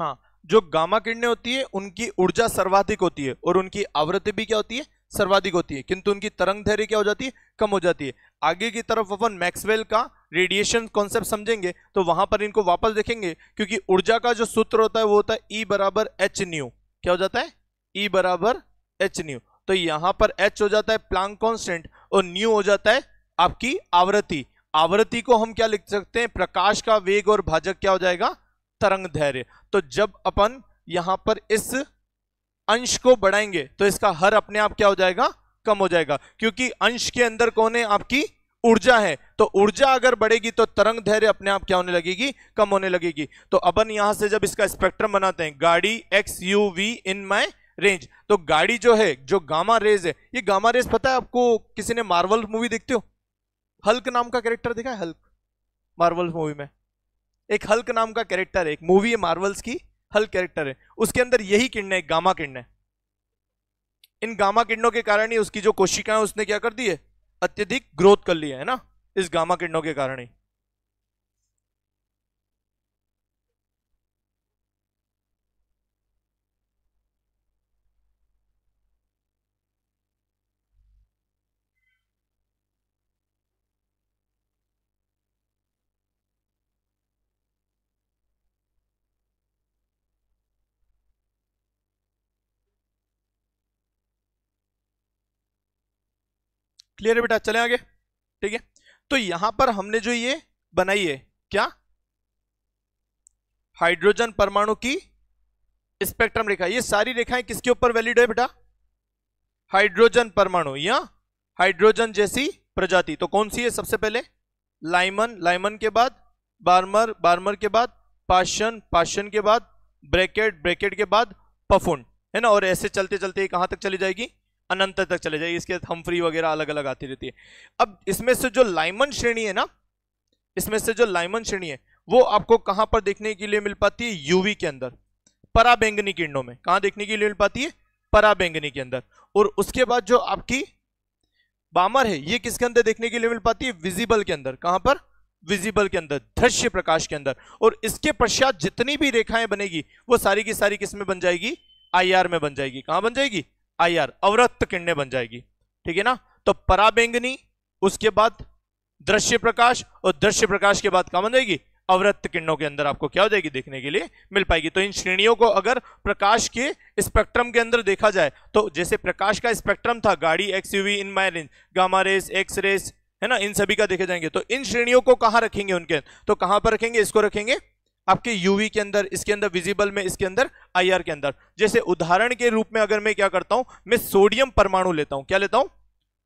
हाँ जो गामा किरणें होती है उनकी ऊर्जा सर्वाधिक होती है और उनकी आवृत्ति भी क्या होती है सर्वाधिक होती है किंतु उनकी तरंग धैर्य क्या हो जाती है कम हो जाती है आगे की तरफ अपन मैक्सवेल का रेडिएशन कॉन्सेप्ट समझेंगे तो वहां पर इनको वापस देखेंगे क्योंकि ऊर्जा का जो सूत्र होता है वो होता है ई e बराबर एच न्यू क्या हो जाता है ई e बराबर एच न्यू तो यहां पर एच हो जाता है प्लांग कॉन्स्टेंट और न्यू हो जाता है आपकी आवृत्ति आवृत्ति को हम क्या लिख सकते हैं प्रकाश का वेग और भाजक क्या हो जाएगा तरंग धैर्य तो जब अपन यहां पर इस अंश को बढ़ाएंगे तो इसका हर अपने आप क्या हो जाएगा कम हो जाएगा क्योंकि अंश के अंदर कौन है आपकी ऊर्जा है तो ऊर्जा अगर बढ़ेगी तो तरंग धैर्य अपने आप क्या होने लगेगी कम होने लगेगी तो अपन यहां से जब इसका स्पेक्ट्रम बनाते हैं गाड़ी X U V in my range तो गाड़ी जो है जो गामा रेज है ये गामा रेज पता है आपको किसी ने मार्वल मूवी देखते हो हल्क नाम का कैरेक्टर देखा है हल्क मार्वल मूवी में एक हल्क नाम का कैरेक्टर है एक मूवी है मार्वल्स की हल्क कैरेक्टर है उसके अंदर यही किरण है गामा किरण इन गामा किरणों के कारण ही उसकी जो कोशिकाएं उसने क्या कर दी है अत्यधिक ग्रोथ कर लिया है ना इस गामा किरणों के कारण ही क्लियर है बेटा चले आगे ठीक है तो यहां पर हमने जो ये बनाई है क्या हाइड्रोजन परमाणु की स्पेक्ट्रम रेखा ये सारी रेखाएं किसके ऊपर वैलिड है बेटा हाइड्रोजन परमाणु या हाइड्रोजन जैसी प्रजाति तो कौन सी है सबसे पहले लाइमन लाइमन के बाद बार्मर बार्मर के बाद पाशन पाशन के बाद ब्रैकेट ब्रैकेट के बाद पफुन है ना और ऐसे चलते चलते कहां तक चली जाएगी अनंत तक चले जाएगी इसके साथ हम्फ्री वगैरह अलग अलग आती रहती है अब इसमें से जो लाइमन श्रेणी है ना इसमें से जो लाइमन श्रेणी है वो आपको कहां पर देखने के लिए मिल पाती है यूवी के अंदर पराबेंगनी किरणों में कहां देखने के लिए मिल पाती है पराबेंगनी के अंदर और उसके बाद जो आपकी बामर है ये किसके अंदर देखने के लिए मिल पाती है विजिबल के अंदर कहां पर विजिबल के अंदर दृश्य प्रकाश के अंदर और इसके पश्चात जितनी भी रेखाएं बनेगी वो सारी की सारी किसमें बन जाएगी आईआर में बन जाएगी कहां बन जाएगी आई आर अवरक्त किरणें बन जाएगी ठीक है ना तो पराबेंगनी उसके बाद दृश्य प्रकाश और दृश्य प्रकाश के बाद क्या बन जाएगी अवरक्त किरणों के अंदर आपको क्या हो जाएगी देखने के लिए मिल पाएगी तो इन श्रेणियों को अगर प्रकाश के स्पेक्ट्रम के अंदर देखा जाए तो जैसे प्रकाश का स्पेक्ट्रम था गाड़ी X UV in my range gamma rays X rays है ना इन सभी का देखे जाएंगे तो इन श्रेणियों को कहां रखेंगे उनके तो कहां पर रखेंगे इसको रखेंगे आपके यूवी के अंदर इसके अंदर विजिबल में इसके अंदर आईआर के अंदर जैसे उदाहरण के रूप में अगर मैं क्या करता हूं मैं सोडियम परमाणु लेता हूं क्या लेता हूं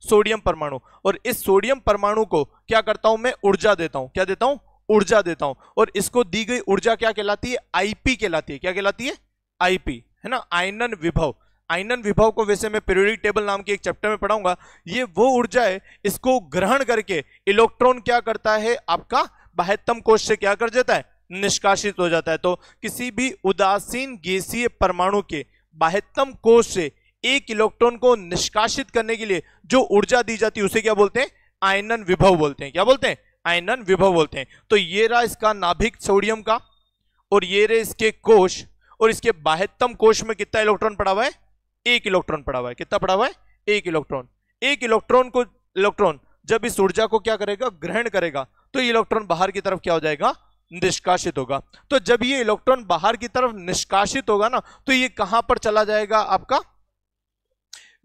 सोडियम परमाणु और इस सोडियम परमाणु को क्या करता हूं मैं ऊर्जा देता हूं क्या देता हूं ऊर्जा देता हूं और इसको दी गई ऊर्जा क्या कहलाती है आईपी कहलाती है क्या कहलाती है आईपी है ना आयनन विभव आयनन विभव को वैसे मैं पीरियोडिक टेबल नाम के एक चैप्टर में पढ़ाऊंगा ये वो ऊर्जा है इसको ग्रहण करके इलेक्ट्रॉन क्या करता है आपका बाहत्तम कोष से क्या कर देता है निष्कासित हो जाता है तो किसी भी उदासीन गैसीय परमाणु के बाह्यतम कोष से एक इलेक्ट्रॉन को निष्कासित करने के लिए जो ऊर्जा दी जाती है उसे क्या बोलते हैं आयनन विभव बोलते हैं क्या बोलते हैं आयनन विभव बोलते हैं तो ये रहा इसका नाभिक सोडियम का और ये रहे इसके कोष और इसके बाह्यतम कोष में कितना इलेक्ट्रॉन पड़ा हुआ है एक इलेक्ट्रॉन पड़ा हुआ है कितना पड़ा हुआ है एक इलेक्ट्रॉन एक इलेक्ट्रॉन को इलेक्ट्रॉन जब इस ऊर्जा को क्या करेगा ग्रहण करेगा तो इलेक्ट्रॉन बाहर की तरफ क्या हो जाएगा निष्कासित होगा तो जब ये इलेक्ट्रॉन बाहर की तरफ निष्कासित होगा ना तो ये कहां पर चला जाएगा आपका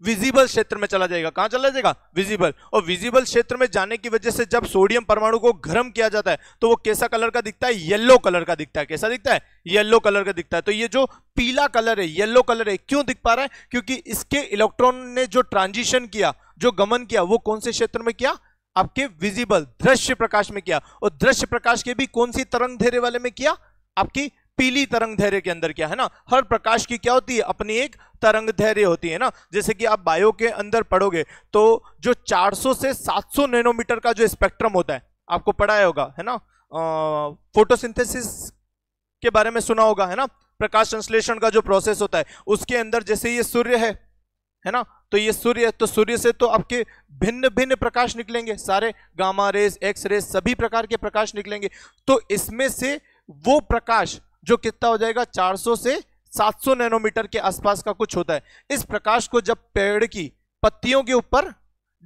विजिबल क्षेत्र में चला जाएगा कहां चला जाएगा विजिबल और विजिबल क्षेत्र में जाने की वजह से जब सोडियम परमाणु को गर्म किया जाता है तो वो कैसा कलर का दिखता है येलो कलर का दिखता है कैसा दिखता है येलो कलर का दिखता है तो ये जो पीला कलर है येलो कलर है क्यों दिख पा रहा है क्योंकि इसके इलेक्ट्रॉन ने जो ट्रांजिशन किया जो गमन किया वो कौन से क्षेत्र में किया आपके विजिबल दृश्य प्रकाश में किया और दृश्य प्रकाश के भी कौन सी तरंग धैर्य वाले में किया आपकी पीली तरंग धैर्य के अंदर क्या है ना हर प्रकाश की क्या होती है अपनी एक तरंग धैर्य होती है ना जैसे कि आप बायो के अंदर पढ़ोगे तो जो 400 से 700 नैनोमीटर का जो स्पेक्ट्रम होता है आपको पढ़ाया होगा है ना फोटोसिंथेसिस के बारे में सुना होगा है ना प्रकाश संश्लेषण का जो प्रोसेस होता है उसके अंदर जैसे ये सूर्य है है ना तो ये सूर्य तो सूर्य से तो आपके भिन्न भिन्न प्रकाश निकलेंगे सारे गामा रेस एक्स रेस सभी प्रकार के प्रकाश निकलेंगे तो इसमें से वो प्रकाश जो कितना हो जाएगा 400 से 700 नैनोमीटर के आसपास का कुछ होता है इस प्रकाश को जब पेड़ की पत्तियों के ऊपर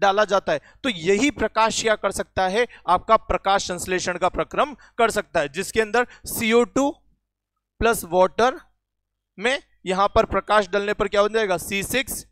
डाला जाता है तो यही प्रकाश क्या कर सकता है आपका प्रकाश संश्लेषण का प्रक्रम कर सकता है जिसके अंदर सीओ टू प्लस वॉटर में यहां पर प्रकाश डालने पर क्या हो जाएगा C six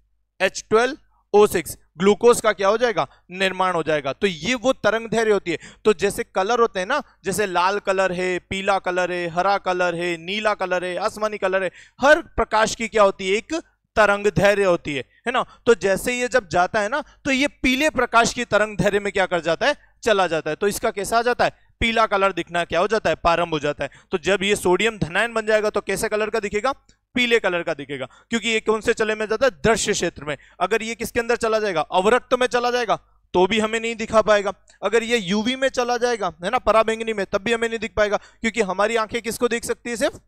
H twelve O six glucose का क्या हो जाएगा निर्माण हो जाएगा तो ये वो तरंग धैर्य होती है तो जैसे कलर होते हैं ना जैसे लाल कलर है पीला कलर है हरा कलर है नीला कलर है आसमानी कलर है हर प्रकाश की क्या होती है एक तरंग धैर्य होती है है ना तो जैसे ये जब जाता है ना तो ये पीले प्रकाश की तरंग धैर्य में क्या कर जाता है चला जाता है तो इसका कैसा आ जाता है पीला कलर दिखना क्या हो जाता है प्रारंभ हो जाता है तो जब ये सोडियम धनायन बन जाएगा तो कैसे कलर का दिखेगा पीले कलर का दिखेगा क्योंकि ये कौन से चले में जाता है दृश्य क्षेत्र में अगर ये किसके अंदर चला जाएगा अवरक्त में चला जाएगा तो भी हमें नहीं दिखा पाएगा अगर ये यूवी में चला जाएगा है ना पराबेंगनी में तब भी हमें नहीं दिख पाएगा क्योंकि हमारी आंखें किसको देख सकती है सिर्फ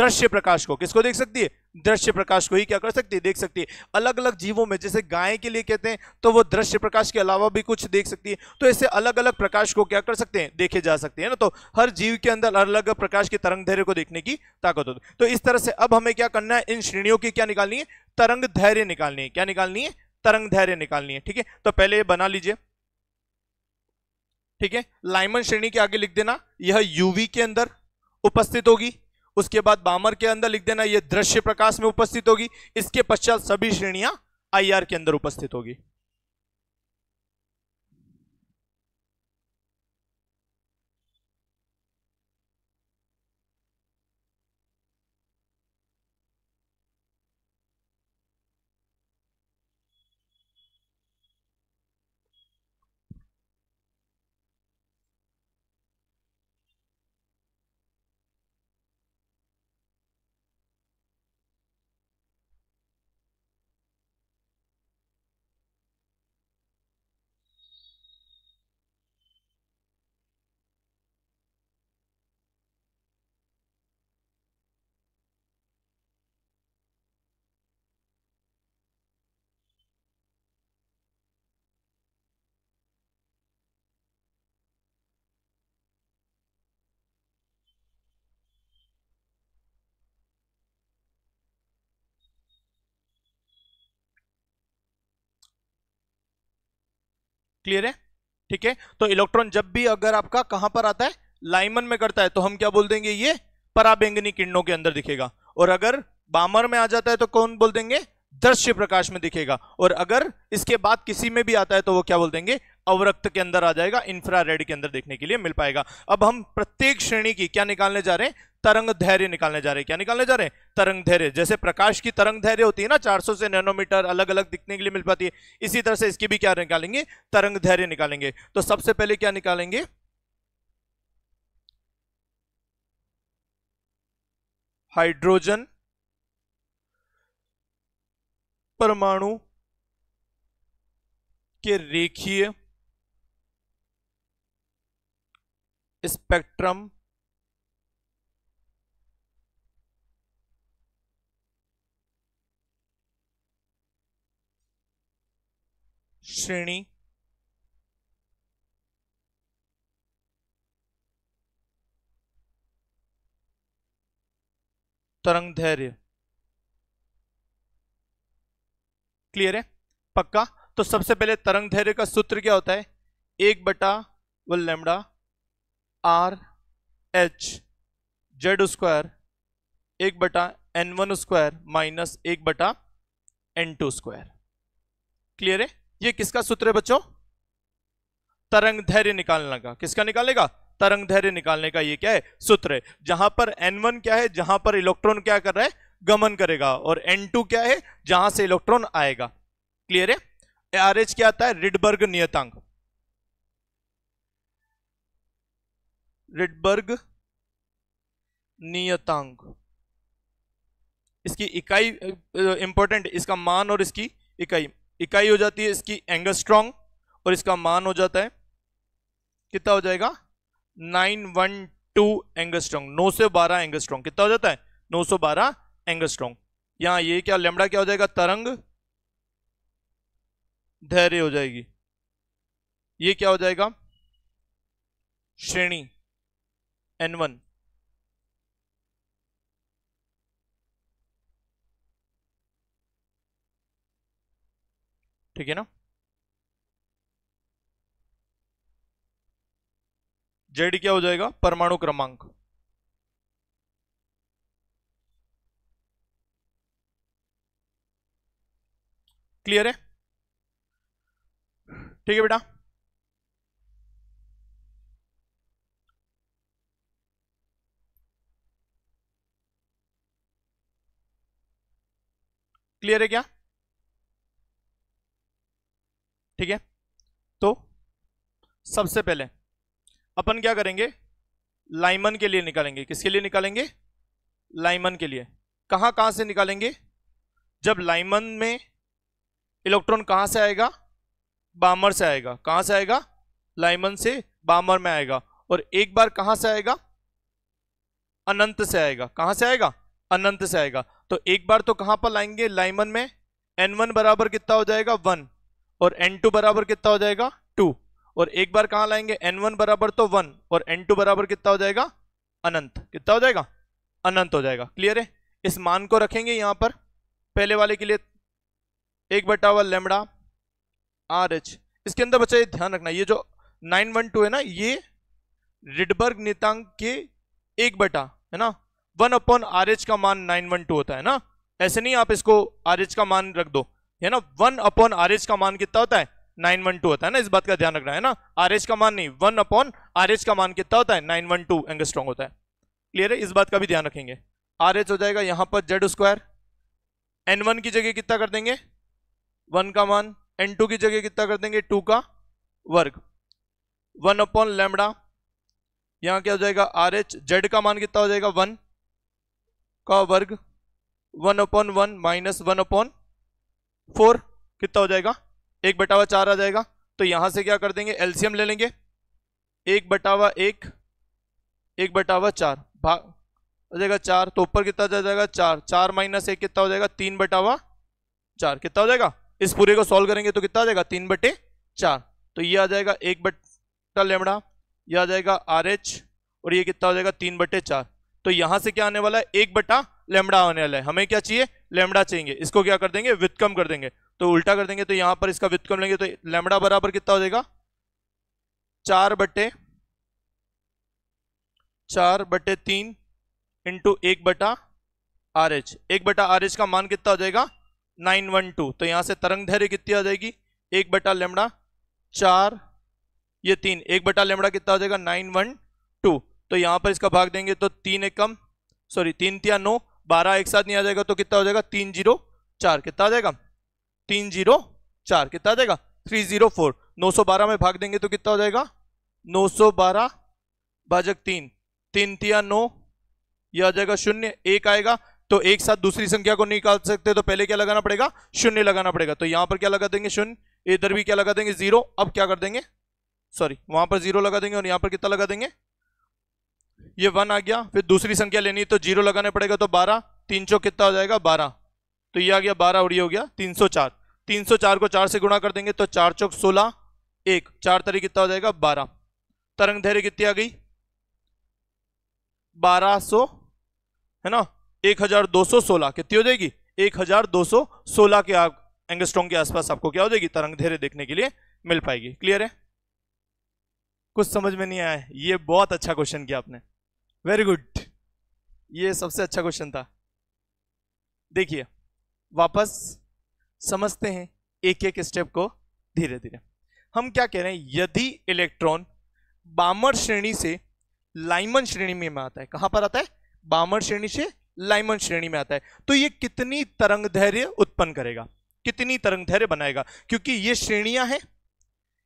दृश्य प्रकाश को किसको देख सकती है दृश्य प्रकाश को ही क्या कर सकती है देख सकती है अलग अलग जीवों में जैसे गाय के लिए कहते हैं तो वो दृश्य प्रकाश के अलावा भी कुछ देख सकती है तो ऐसे अलग अलग प्रकाश को क्या कर सकते हैं देखे जा सकते हैं ना तो हर जीव के अंदर अलग अलग प्रकाश के तरंग धैर्य को देखने की ताकत होती है तो इस तरह से अब हमें क्या करना है इन श्रेणियों की क्या निकालनी है तरंग धैर्य निकालनी है क्या निकालनी है तरंग धैर्य निकालनी है ठीक है तो पहले बना लीजिए ठीक है लाइमन श्रेणी के आगे लिख देना यह यूवी के अंदर उपस्थित होगी उसके बाद बामर के अंदर लिख देना यह दृश्य प्रकाश में उपस्थित होगी इसके पश्चात सभी श्रेणियां आईआर के अंदर उपस्थित होगी क्लियर है ठीक है तो इलेक्ट्रॉन जब भी अगर आपका कहां पर आता है लाइमन में करता है तो हम क्या बोल देंगे ये पराबेंगनी किरणों के अंदर दिखेगा और अगर बामर में आ जाता है तो कौन बोल देंगे दृश्य प्रकाश में दिखेगा और अगर इसके बाद किसी में भी आता है तो वो क्या बोल देंगे अवरक्त के अंदर आ जाएगा इंफ्रारेड के अंदर देखने के लिए मिल पाएगा अब हम प्रत्येक श्रेणी की क्या निकालने जा रहे हैं तरंग धैर्य निकालने जा रहे हैं क्या निकालने जा रहे हैं तरंग धैर्य जैसे प्रकाश की तरंग धैर्य होती है ना 400 से नैनोमीटर अलग अलग दिखने के लिए मिल पाती है इसी तरह से इसकी भी क्या निकालेंगे तरंग धैर्य निकालेंगे तो सबसे पहले क्या निकालेंगे हाइड्रोजन परमाणु के रेखीय स्पेक्ट्रम श्रेणी तरंग धैर्य क्लियर है पक्का तो सबसे पहले तरंग धैर्य का सूत्र क्या होता है एक बटा व lambda R H Z square एक बटा एन वन स्क्वायर माइनस एक बटा एन टू स्क्वायर क्लियर है ये किसका सूत्र है बच्चों तरंग धैर्य निकालने का किसका निकालेगा तरंग धैर्य निकालने का ये क्या है सूत्र है जहां पर N1 क्या है जहां पर इलेक्ट्रॉन क्या कर रहा है गमन करेगा और N2 क्या है जहां से इलेक्ट्रॉन आएगा क्लियर है आर क्या आता है रिडबर्ग नियतांक रिडबर्ग नियतांक इसकी इकाई इंपॉर्टेंट इसका मान और इसकी इकाई इकाई हो जाती है इसकी एंगस्ट्रॉन्ग और इसका मान हो जाता है कितना हो जाएगा नाइन वन टू एंगस्ट्रॉन्ग नौ से बारह एंगस्ट्रॉन्ग कितना हो जाता है नौ सौ बारह एंगस्ट्रॉन्ग यहां ये क्या लेमड़ा क्या हो जाएगा तरंग धैर्य हो जाएगी ये क्या हो जाएगा श्रेणी एन वन ठीक है ना जेड क्या हो जाएगा परमाणु क्रमांक क्लियर है ठीक है बेटा क्लियर है क्या ठीक है तो सबसे पहले अपन क्या करेंगे लाइमन के लिए निकालेंगे किसके लिए निकालेंगे लाइमन के लिए कहां कहां से निकालेंगे जब लाइमन में इलेक्ट्रॉन कहां से आएगा बामर से आएगा कहां से आएगा लाइमन से बामर में आएगा और एक बार कहां से आएगा अनंत से आएगा कहां से आएगा अनंत से आएगा तो एक बार तो कहां पर लाएंगे लाइमन में एन वन बराबर कितना हो जाएगा वन और एन टू बराबर कितना हो जाएगा टू और एक बार कहां लाएंगे एन वन बराबर तो वन और एन टू बराबर कितना हो जाएगा अनंत कितना हो जाएगा अनंत हो जाएगा क्लियर है इस मान को रखेंगे यहां पर पहले वाले के लिए एक बटा हुआ लेमड़ा आर एच इसके अंदर बच्चा ये ध्यान रखना ये जो नाइन वन टू है ना ये रिडबर्ग नितांक के एक बटा है ना वन अपॉन आर एच का मान नाइन वन टू होता है ना ऐसे नहीं आप इसको आर एच का मान रख दो है ना वन अपॉन आर एच का मान कितना होता है नाइन वन टू होता है ना इस बात का ध्यान रखना है ना आर एच का मान नहीं वन अपॉन आर एच का मान कितना होता है नाइन वन टू एंगस्ट्रॉन्ग होता है क्लियर है इस बात का भी ध्यान रखेंगे आर एच हो जाएगा यहां पर जेड स्क्वायर एन वन की जगह कितना कर देंगे वन का मान एन टू की जगह कितना कर देंगे टू का वर्ग वन अपॉन लेमडा यहां क्या हो जाएगा आर एच जेड का मान कितना हो जाएगा वन का वर्ग one upon one minus one upon four कितना हो जाएगा एक बटावा चार आ जाएगा तो यहां से क्या कर देंगे एलसीएम ले लेंगे एक बटावा एक एक बटावा चार भाग हो जाएगा चार तो ऊपर कितना जा जाएगा चार चार माइनस एक कितना हो जाएगा तीन बटावा चार कितना हो जाएगा इस पूरे को सॉल्व करेंगे तो कितना आ जाएगा तीन बटे चार तो ये आ जाएगा एक बटा लेमड़ा यह आ जाएगा आर एच और ये कितना हो जाएगा तीन बटे चार तो यहां से क्या आने वाला है एक बटा लेमड़ा आने वाला है हमें क्या चाहिए लेमडा चाहिए इसको क्या कर देंगे वित्कम कर देंगे तो उल्टा कर देंगे तो यहां पर इसका वित्कम लेंगे तो लेमडा बराबर कितना हो जाएगा चार बटे चार बटे तीन इंटू एक बटा आर एच एक बटा आर एच का मान कितना हो जाएगा नाइन वन टू तो यहां से तरंग धैर्य कितनी आ जाएगी एक बटा लेमड़ा चार ये तीन एक बटा लेमड़ा कितना हो जाएगा नाइन वन टू तो यहां पर इसका भाग देंगे तो तीन एकम सॉरी तीन तिया नौ बारह एक साथ नहीं आ जाएगा तो कितना हो जाएगा तीन जीरो चार कितना आ जाएगा तीन जीरो चार कितना आ जाएगा थ्री जीरो फोर नौ सौ बारह में भाग देंगे तो कितना हो जाएगा नौ सौ बारह भाजक तीन तीन तिया नौ यह आ जाएगा शून्य एक आएगा तो एक साथ दूसरी संख्या को निकाल सकते तो पहले क्या लगाना पड़ेगा शून्य लगाना पड़ेगा तो यहां पर क्या लगा देंगे शून्य इधर भी क्या लगा देंगे जीरो अब क्या कर देंगे सॉरी वहां पर जीरो लगा देंगे और यहां पर कितना लगा देंगे ये वन आ गया फिर दूसरी संख्या लेनी है तो जीरो लगाने पड़ेगा तो बारह तीन सौ कितना हो जाएगा बारह तो ये आ गया बारह और ये हो गया तीन सौ चार तीन सौ चार को चार से गुणा कर देंगे तो चार चौक सोलह एक चार तरी कितना हो जाएगा बारह तरंग धैर्य कितनी आ गई बारह सो है ना एक हजार दो सौ सोलह कितनी हो जाएगी एक हजार दो सौ सोलह के आग एंगस्ट्रॉन्ग के आसपास आपको क्या हो जाएगी तरंग धैर्य देखने के लिए मिल पाएगी क्लियर है कुछ समझ में नहीं आया ये बहुत अच्छा क्वेश्चन किया आपने वेरी गुड ये सबसे अच्छा क्वेश्चन था देखिए वापस समझते हैं एक एक स्टेप को धीरे धीरे हम क्या कह रहे हैं यदि इलेक्ट्रॉन बामर श्रेणी से लाइमन श्रेणी में आता है कहां पर आता है बामर श्रेणी से लाइमन श्रेणी में आता है तो ये कितनी तरंग धैर्य उत्पन्न करेगा कितनी तरंग धैर्य बनाएगा क्योंकि ये श्रेणियां हैं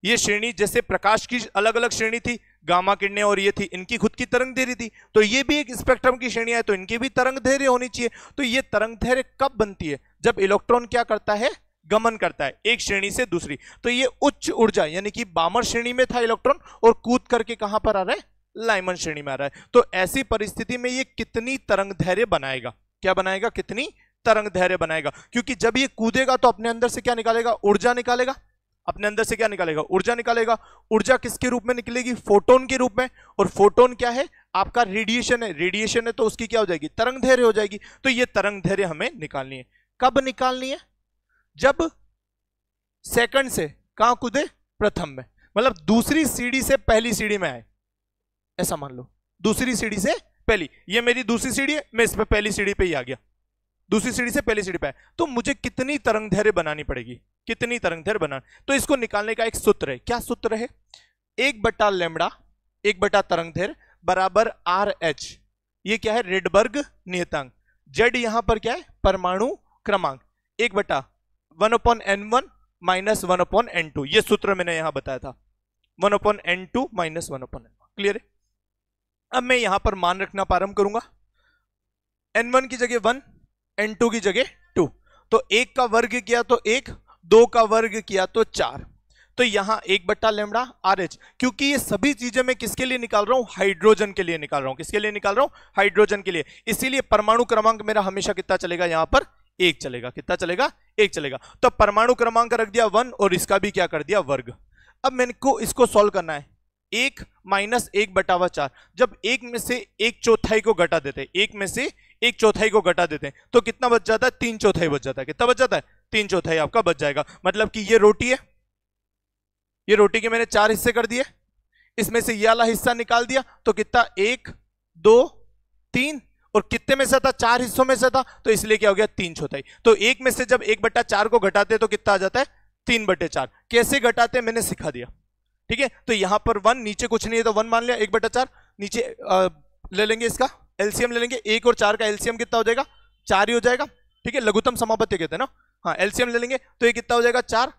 ये श्रेणी जैसे प्रकाश की अलग अलग श्रेणी थी गामा किरणें और ये थी इनकी खुद की तरंग धैर्य थी तो ये भी एक स्पेक्ट्रम की श्रेणी है तो इनकी भी तरंग धैर्य होनी चाहिए तो ये तरंग धैर्य कब बनती है जब इलेक्ट्रॉन क्या करता है गमन करता है एक श्रेणी से दूसरी तो ये उच्च ऊर्जा यानी कि बामर श्रेणी में था इलेक्ट्रॉन और कूद करके कहां पर आ रहा है लाइमन श्रेणी में आ रहा है तो ऐसी परिस्थिति में ये कितनी तरंग धैर्य बनाएगा क्या बनाएगा कितनी तरंग धैर्य बनाएगा क्योंकि जब ये कूदेगा तो अपने अंदर से क्या निकालेगा ऊर्जा निकालेगा अपने अंदर से क्या निकालेगा ऊर्जा निकालेगा ऊर्जा किसके रूप में निकलेगी फोटोन के रूप में और फोटोन क्या है आपका रेडिएशन है रेडिएशन है तो उसकी क्या हो जाएगी तरंग धैर्य हो जाएगी तो ये तरंग धैर्य हमें निकालनी है कब निकालनी है जब सेकंड से कहा कूदे प्रथम में मतलब दूसरी सीढ़ी से पहली सीढ़ी में आए ऐसा मान लो दूसरी सीढ़ी से पहली ये मेरी दूसरी सीढ़ी है मैं इस पर पहली सीढ़ी पे ही आ गया दूसरी सीढ़ी से पहली सीढ़ी पे तो मुझे कितनी तरंग धैर्य बनानी पड़ेगी कितनी तरंग धैर्य बनाना तो इसको निकालने का एक सूत्र है क्या सूत्र है एक बटा लेमड़ा एक बटा तरंग धैर्य बराबर आर एच ये क्या है रेडबर्ग नियतांक जेड यहां पर क्या है परमाणु क्रमांक एक बटा one upon n one minus one upon n two ये सूत्र मैंने यहां बताया था one upon n two minus one upon n one clear है अब मैं यहां पर मान रखना प्रारंभ करूंगा एन वन की जगह वन एन टू की जगह टू तो एक का वर्ग किया तो एक दो का वर्ग किया तो चार तो यहां एक बट्टा लेमड़ा आर एच क्योंकि ये सभी चीजें मैं किसके लिए निकाल रहा हूं हाइड्रोजन के लिए निकाल रहा हूं किसके लिए निकाल रहा हूं हाइड्रोजन के लिए इसीलिए परमाणु क्रमांक मेरा हमेशा कितना चलेगा यहां पर एक चलेगा कितना चलेगा एक चलेगा तो परमाणु क्रमांक रख दिया वन और इसका भी क्या कर दिया वर्ग अब मैंने को इसको सॉल्व करना है एक माइनस एक बटावा चार जब एक में से एक चौथाई को घटा देते एक में से एक चौथाई को घटा देते हैं तो कितना बच जाता है तीन चौथाई बच जाता है कितना बच जाता है तीन चौथाई आपका बच जाएगा मतलब कि ये रोटी है ये रोटी के मैंने चार हिस्से कर दिए इसमें से ये वाला हिस्सा निकाल दिया तो कितना एक दो तीन और कितने में से था चार हिस्सों में से था तो इसलिए क्या हो गया तीन चौथाई तो एक में से जब एक बट्टा चार को घटाते तो कितना आ जाता है तीन बटे चार कैसे घटाते मैंने सिखा दिया ठीक है तो यहां पर वन नीचे कुछ नहीं है तो वन मान लिया एक बटा चार नीचे आ, ले लेंगे इसका एलसीएम ले लेंगे एक और चार का एलसीएम कितना हो जाएगा चार ही हो जाएगा ठीक है लघुतम समापत्य कहते हैं ना हाँ एलसीएम ले लेंगे तो ये कितना हो जाएगा चार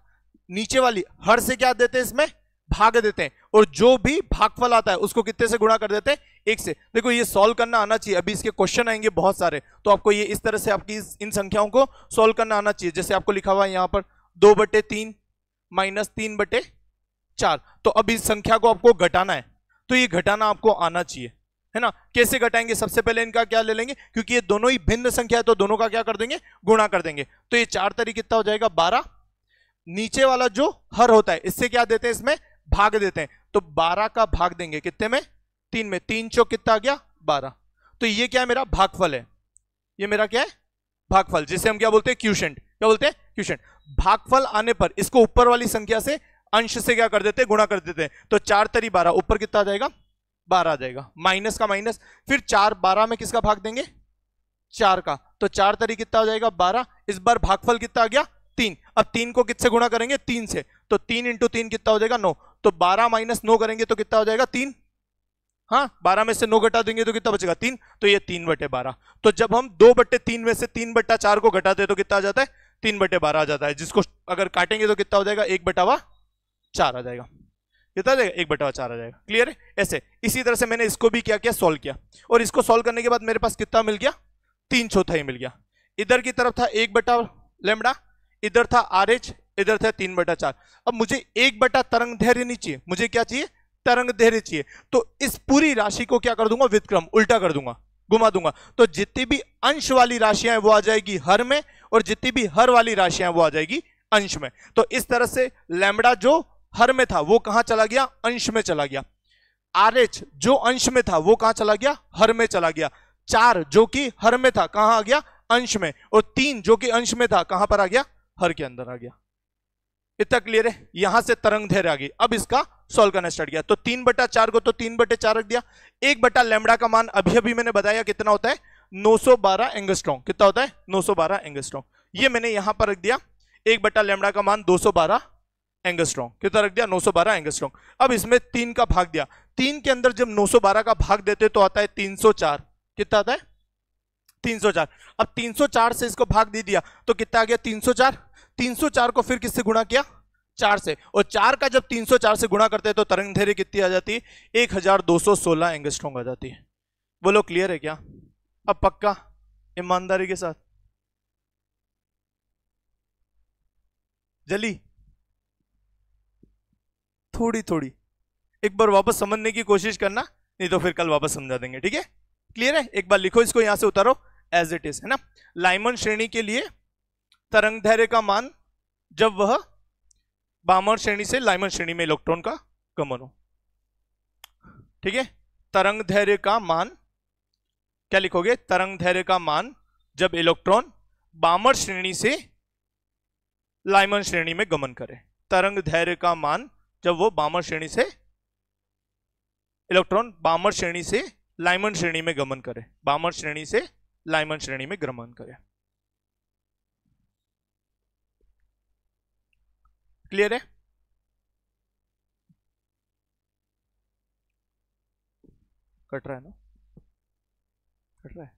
नीचे वाली हर से क्या देते हैं इसमें भाग देते हैं और जो भी भागफल आता है उसको कितने से गुणा कर देते हैं एक से देखो ये सॉल्व करना आना चाहिए अभी इसके क्वेश्चन आएंगे बहुत सारे तो आपको ये इस तरह से आपकी इन संख्याओं को सॉल्व करना आना चाहिए जैसे आपको लिखा हुआ है यहाँ पर दो बटे तीन माइनस तीन बटे चार तो अब इस संख्या को आपको घटाना है तो ये घटाना आपको आना चाहिए है ना कैसे घटाएंगे सबसे पहले इनका क्या ले लेंगे क्योंकि ये दोनों ही भिन्न संख्या है तो दोनों का क्या कर देंगे गुणा कर देंगे तो ये चार तरीके कितना हो जाएगा बारह नीचे वाला जो हर होता है इससे क्या देते हैं इसमें भाग देते हैं तो बारह का भाग देंगे कितने में तीन में तीन चौक कितना आ गया बारह तो ये क्या है मेरा भागफल है ये मेरा क्या है भागफल जिसे हम क्या बोलते हैं क्यूशेंट क्या बोलते हैं क्यूशेंट भागफल आने पर इसको ऊपर वाली संख्या से अंश से क्या कर देते हैं गुणा कर देते हैं तो चार तरी बारह ऊपर कितना आ जाएगा बारह आ जाएगा माइनस का माइनस फिर चार बारह में किसका भाग देंगे चार का तो चार तरीके कितना हो जाएगा बारह इस बार भागफल कितना आ गया तीन अब तीन को किससे गुणा करेंगे तीन से तो तीन इंटू तीन कितना हो जाएगा नौ तो बारह माइनस नौ करेंगे तो कितना हो जाएगा तीन हाँ बारह में से नौ घटा देंगे तो कितना बचेगा तीन तो ये तीन बटे बारह तो जब हम दो बटे तीन में से तीन बट्टा चार को घटाते हैं तो कितना आ जाता है तीन बटे बारह आ जाता है जिसको अगर काटेंगे तो कितना हो जाएगा एक बटावा चार आ जाएगा कितना जाएगा एक बटा चार आ जाएगा क्लियर है ऐसे इसी तरह से मैंने इसको भी क्या किया सॉल्व किया और इसको सॉल्व करने के बाद मेरे पास कितना मिल गया तीन चौथाई मिल गया इधर की तरफ था एक बटा लेमड़ा इधर था आर एच इधर था तीन बटा चार अब मुझे एक बटा तरंग धैर्य नहीं चाहिए मुझे क्या चाहिए तरंग धैर्य चाहिए तो इस पूरी राशि को क्या कर दूंगा विक्रम उल्टा कर दूंगा घुमा दूंगा तो जितनी भी अंश वाली राशियां हैं वो आ जाएगी हर में और जितनी भी हर वाली राशियां वो आ जाएगी अंश में तो इस तरह से लेमड़ा जो हर में था वो कहां चला गया अंश में चला गया आर एच जो अंश में था वो कहां चला गया हर में चला गया चार जो कि हर में था कहां आ गया अंश में और तीन जो कि अंश में था कहां पर आ गया हर के अंदर आ गया इतना क्लियर है यहां से तरंग धैर्य आ गई अब इसका सॉल्व करना स्टार्ट किया तो तीन बटा चार को तो तीन बटे चार रख दिया एक बटा लेमड़ा का मान अभी अभी मैंने बताया कितना होता है 912 एंगस्ट्रॉन्ग कितना होता है 912 एंगस्ट्रॉन्ग ये मैंने यहां पर रख दिया एक बटा लेमड़ा का मान 212 एंगस्ट्रॉन्ग कितना रख दिया 912 एंगस्ट्रॉन्ग अब इसमें तीन का भाग दिया तीन के अंदर जब 912 का भाग देते तो आता है 304 कितना आता है 304 अब 304 से इसको भाग दे दिया तो कितना आ गया 304 304 को फिर किससे गुणा किया चार से और चार का जब 304 से गुणा करते हैं तो तरंग धैर्य कितनी आ जाती है एक हजार दो सौ सोलह एंगस्ट्रॉन्ग आ जाती है बोलो क्लियर है क्या अब पक्का ईमानदारी के साथ जली थोड़ी थोड़ी एक बार वापस समझने की कोशिश करना नहीं तो फिर कल वापस समझा देंगे ठीक है क्लियर है एक बार लिखो इसको यहां से उतारो एज इट इज है ना लाइमन श्रेणी के लिए तरंग धैर्य का मान जब वह बामर श्रेणी से लाइमन श्रेणी में इलेक्ट्रॉन का गमन हो ठीक है तरंग धैर्य का मान क्या लिखोगे तरंग धैर्य का मान जब इलेक्ट्रॉन बामर श्रेणी से लाइमन श्रेणी में गमन करे तरंग धैर्य का मान जब वो बामर श्रेणी से इलेक्ट्रॉन बामर श्रेणी से लाइमन श्रेणी में गमन करे बामर श्रेणी से लाइमन श्रेणी में गमन करे क्लियर है कट रहा है ना कट रहा है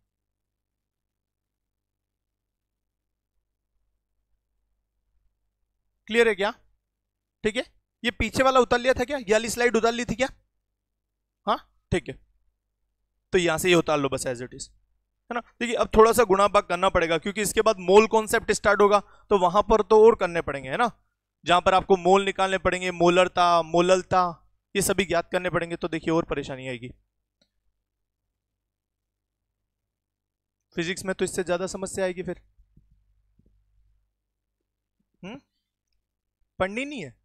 क्लियर है क्या ठीक है ये पीछे वाला उतर लिया था क्या ये वाली स्लाइड उतार ली थी क्या हाँ ठीक है तो यहां से ये उतार लो बस एज इट इज है ना देखिए अब थोड़ा सा गुणा भाग करना पड़ेगा क्योंकि इसके बाद मोल कॉन्सेप्ट स्टार्ट होगा तो वहां पर तो और करने पड़ेंगे है ना जहां पर आपको मोल निकालने पड़ेंगे मोलरता मोललता ये सभी ज्ञात करने पड़ेंगे तो देखिए और परेशानी आएगी फिजिक्स में तो इससे ज्यादा समस्या आएगी फिर हम्म पढ़नी नहीं है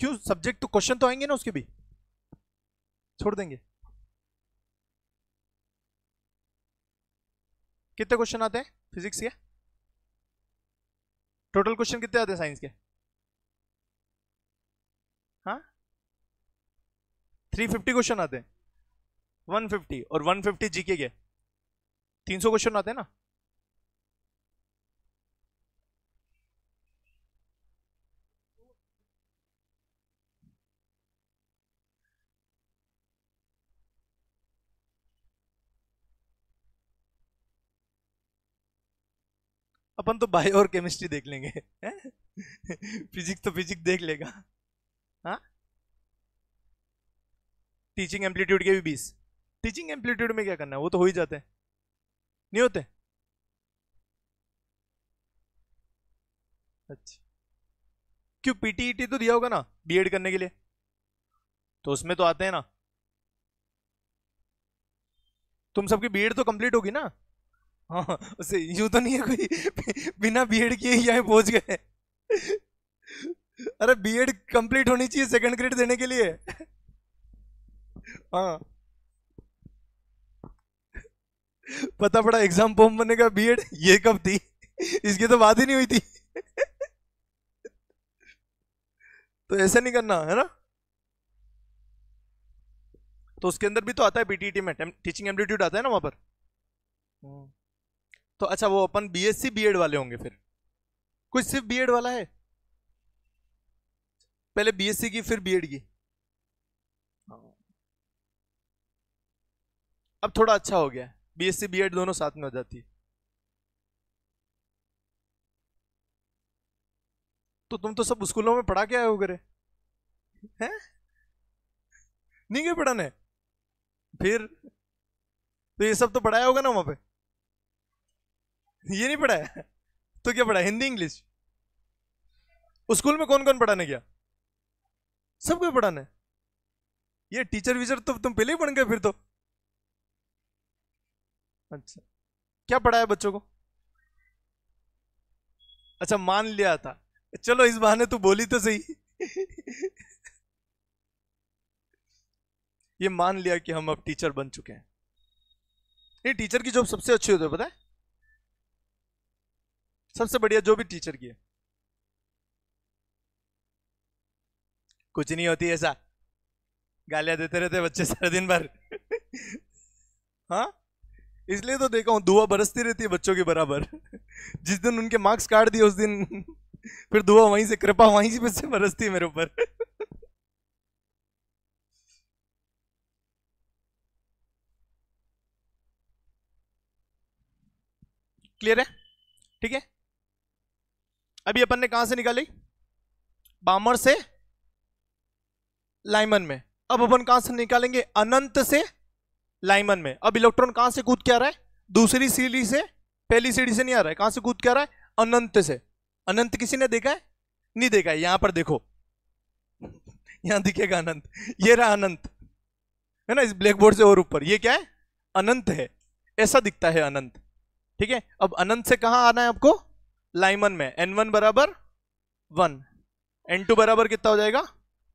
क्यों सब्जेक्ट तो क्वेश्चन तो आएंगे ना उसके भी छोड़ देंगे कितने क्वेश्चन आते हैं फिजिक्स के टोटल क्वेश्चन कितने आते हैं साइंस के हाँ थ्री फिफ्टी क्वेश्चन आते हैं वन फिफ्टी और वन फिफ्टी जीके के तीन सौ क्वेश्चन आते हैं ना अपन तो बायो और केमिस्ट्री देख लेंगे फिजिक्स तो फिजिक्स देख लेगा हाँ टीचिंग एम्पलीट्यूड के भी बीस टीचिंग एम्पलीट्यूड में क्या करना है वो तो हो ही जाते हैं नहीं होते अच्छा क्यों पीटीईटी e तो दिया होगा ना बीएड करने के लिए तो उसमें तो आते हैं ना तुम सबकी बीएड तो कंप्लीट होगी ना हाँ उसे यूं तो नहीं है कोई बिना एड किए ही यहाँ पहुंच गए अरे बी एड कंप्लीट होनी चाहिए सेकंड ग्रेड देने के लिए हाँ पता पड़ा एग्जाम फॉर्म बनने का बी एड ये कब थी इसकी तो बात ही नहीं हुई थी तो ऐसा नहीं करना है ना तो उसके अंदर भी तो आता है पीटीटी में टीचिंग एम्पलीट्यूड आता है ना वहां पर हम्म। तो अच्छा वो अपन बीएससी बीएड वाले होंगे फिर कुछ सिर्फ बीएड वाला है पहले बीएससी की फिर बीएड की अब थोड़ा अच्छा हो गया बीएससी बीएड दोनों साथ में हो जाती तो तुम तो सब स्कूलों में पढ़ा के आए हो गए नहीं गए पढ़ाने फिर तो ये सब तो पढ़ाया होगा ना वहां पे ये नहीं पढ़ा है तो क्या पढ़ा हिंदी इंग्लिश उस स्कूल में कौन कौन पढ़ाने गया सबको पढ़ाना है ये टीचर वीचर तो तुम पहले ही बन गए फिर तो अच्छा क्या पढ़ाया बच्चों को अच्छा मान लिया था चलो इस बहाने तू बोली तो सही ये मान लिया कि हम अब टीचर बन चुके हैं ये टीचर की जॉब सबसे अच्छी होती है पता है सबसे बढ़िया जो भी टीचर की है कुछ नहीं होती ऐसा गालियां देते रहते बच्चे सारे दिन भर हाँ इसलिए तो देखा हूं दुआ बरसती रहती है बच्चों के बराबर जिस दिन उनके मार्क्स काट दिए उस दिन फिर दुआ वहीं से कृपा वहीं से बरसती है मेरे ऊपर क्लियर है ठीक है अभी अपन ने कहा से निकाली बामर से लाइमन में अब अपन कहां से निकालेंगे अनंत से लाइमन में अब इलेक्ट्रॉन कहां से कूद के आ रहा है दूसरी सीढ़ी से पहली सीढ़ी से नहीं आ रहा है कहां से कूद के आ रहा है अनंत से अनंत किसी ने देखा है नहीं देखा है यहां पर देखो यहां दिखेगा अनंत ये रहा अनंत है ना इस ब्लैक बोर्ड से और ऊपर ये क्या है अनंत है ऐसा दिखता है अनंत ठीक है अब अनंत से कहां आना है आपको लाइमन में एन वन बराबर वन एन टू बराबर कितना हो जाएगा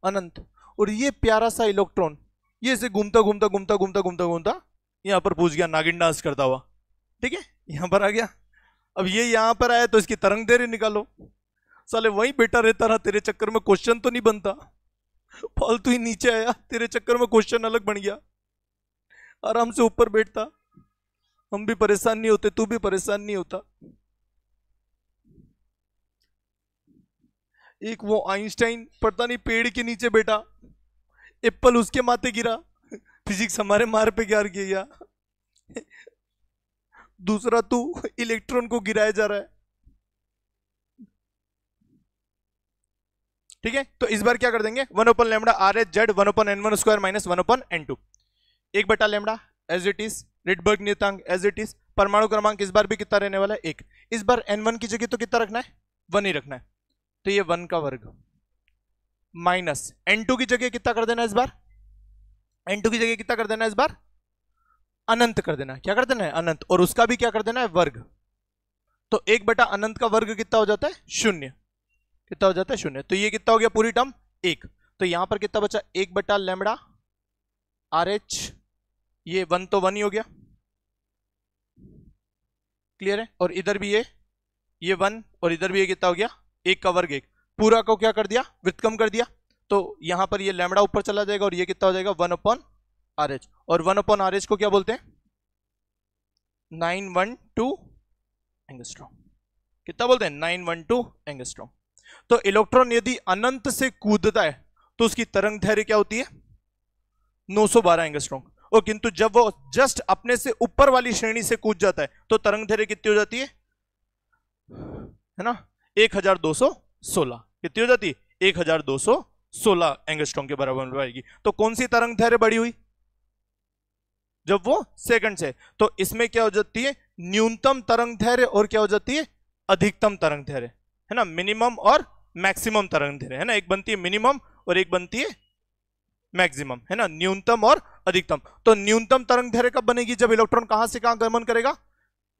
अनंत और ये प्यारा सा इलेक्ट्रॉन ये इसे घूमता घूमता घूमता घूमता घूमता घूमता यहाँ पर पूछ गया नागिन डांस करता हुआ ठीक है यहाँ पर आ गया अब ये यहाँ पर आया तो इसकी तरंग देरी निकालो साले वहीं बेटा रहता रहा तेरे चक्कर में क्वेश्चन तो नहीं बनता फालतू ही नीचे आया तेरे चक्कर में क्वेश्चन अलग बन गया आराम से ऊपर बैठता हम भी परेशान नहीं होते तू भी परेशान नहीं होता एक वो आइंस्टाइन पता नहीं पेड़ के नीचे बैठा एप्पल उसके माथे गिरा फिजिक्स हमारे मार पे गिर गया दूसरा तू इलेक्ट्रॉन को गिराया जा रहा है ठीक है तो इस बार क्या कर देंगे one upon lambda R H Z one upon n one square minus one upon n two एक बटा lambda as it is Rydberg नियतांक एज इट इज परमाणु क्रमांक इस बार भी कितना रहने वाला है एक इस बार एन वन की जगह तो कितना रखना है वन ही रखना है तो ये वन का वर्ग माइनस एन टू की जगह कितना कर देना इस बार एन टू की जगह कितना कर देना इस बार अनंत कर देना क्या कर देना है अनंत और उसका भी क्या कर देना है वर्ग तो एक बटा अनंत का वर्ग कितना हो जाता है शून्य कितना हो जाता है शून्य तो ये कितना हो गया पूरी टर्म एक तो यहां पर कितना बचा एक बटा लेमड़ा आर एच ये वन तो वन ही हो गया क्लियर है और इधर भी ये ये वन और इधर भी ये कितना हो गया एक का वर्ग एक पूरा को क्या कर दिया वृत्त कम कर दिया तो यहां पर ये लैमड़ा ऊपर चला जाएगा और ये कितना हो जाएगा वन अपॉन आर एच और वन अपॉन आर एच को क्या बोलते हैं नाइन वन टू एंगस्ट्रॉम कितना बोलते हैं नाइन वन टू एंगस्ट्रॉम तो इलेक्ट्रॉन यदि अनंत से कूदता है तो उसकी तरंग धैर्य क्या होती है नौ सौ बारह एंगस्ट्रॉम और किंतु जब वो जस्ट अपने से ऊपर वाली श्रेणी से कूद जाता है तो तरंग धैर्य कितनी हो जाती है है ना एक हजार दो सौ सोलह कितनी हो जाती है एक हजार दो सौ सोलह एंगस्ट्रॉन्ग के बराबर आएगी तो कौन सी तरंग धैर्य बड़ी हुई जब वो सेकंड से तो इसमें क्या हो जाती है न्यूनतम तरंग धैर्य और क्या हो जाती है अधिकतम तरंग धैर्य है ना मिनिमम और मैक्सिमम तरंग धैर्य है ना एक बनती है मिनिमम और एक बनती है मैक्सिमम है ना न्यूनतम और अधिकतम तो न्यूनतम तरंग धैर्य कब बनेगी जब इलेक्ट्रॉन कहां से कहां गमन करेगा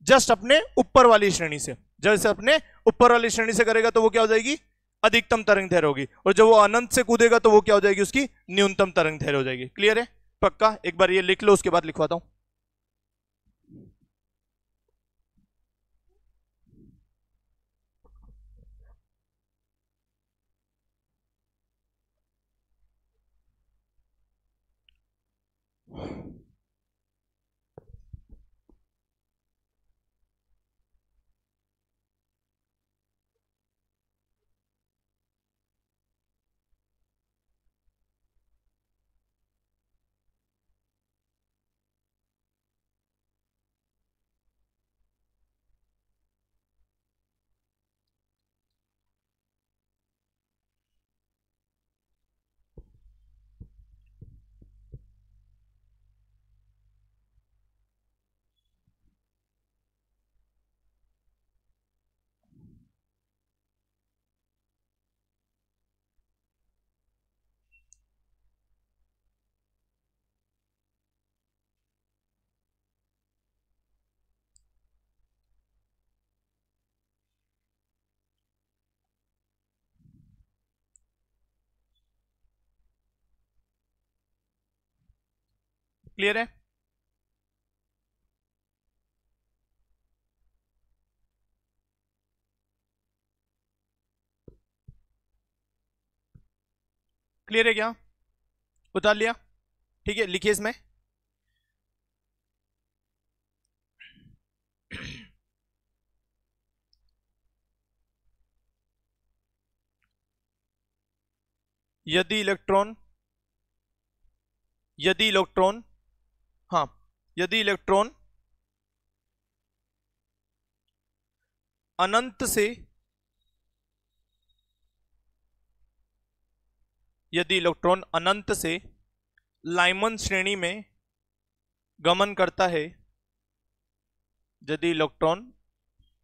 जस्ट अपने ऊपर वाली श्रेणी से जैसे अपने ऊपर वाली श्रेणी से करेगा तो वो क्या हो जाएगी अधिकतम तरंग धैर्य होगी और जब वो अनंत से कूदेगा तो वो क्या हो जाएगी उसकी न्यूनतम तरंग धैर्य हो जाएगी क्लियर है पक्का एक बार ये लिख लो उसके बाद लिखवाता हूं क्लियर है क्लियर है क्या उतार लिया ठीक है लिखिए इसमें यदि इलेक्ट्रॉन यदि इलेक्ट्रॉन हाँ यदि इलेक्ट्रॉन अनंत से यदि इलेक्ट्रॉन अनंत से लाइमन श्रेणी में गमन करता है यदि इलेक्ट्रॉन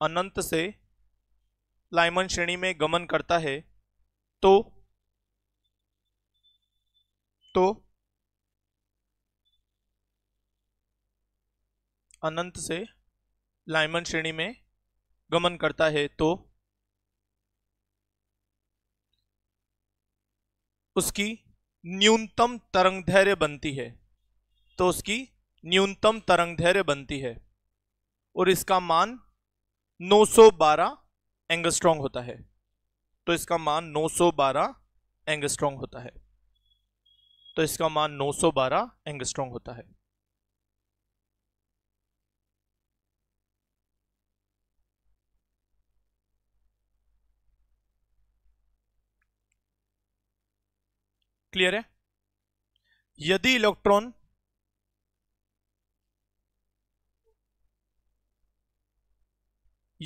अनंत से लाइमन श्रेणी में गमन करता है तो तो अनंत से लाइमन श्रेणी में गमन करता है तो उसकी न्यूनतम तरंग धैर्य बनती है तो उसकी न्यूनतम तरंग धैर्य बनती है और इसका मान 912 एंगस्ट्रॉन्ग होता है तो इसका मान 912 एंगस्ट्रॉन्ग होता है तो इसका मान 912 एंगस्ट्रॉन्ग होता है क्लियर है यदि इलेक्ट्रॉन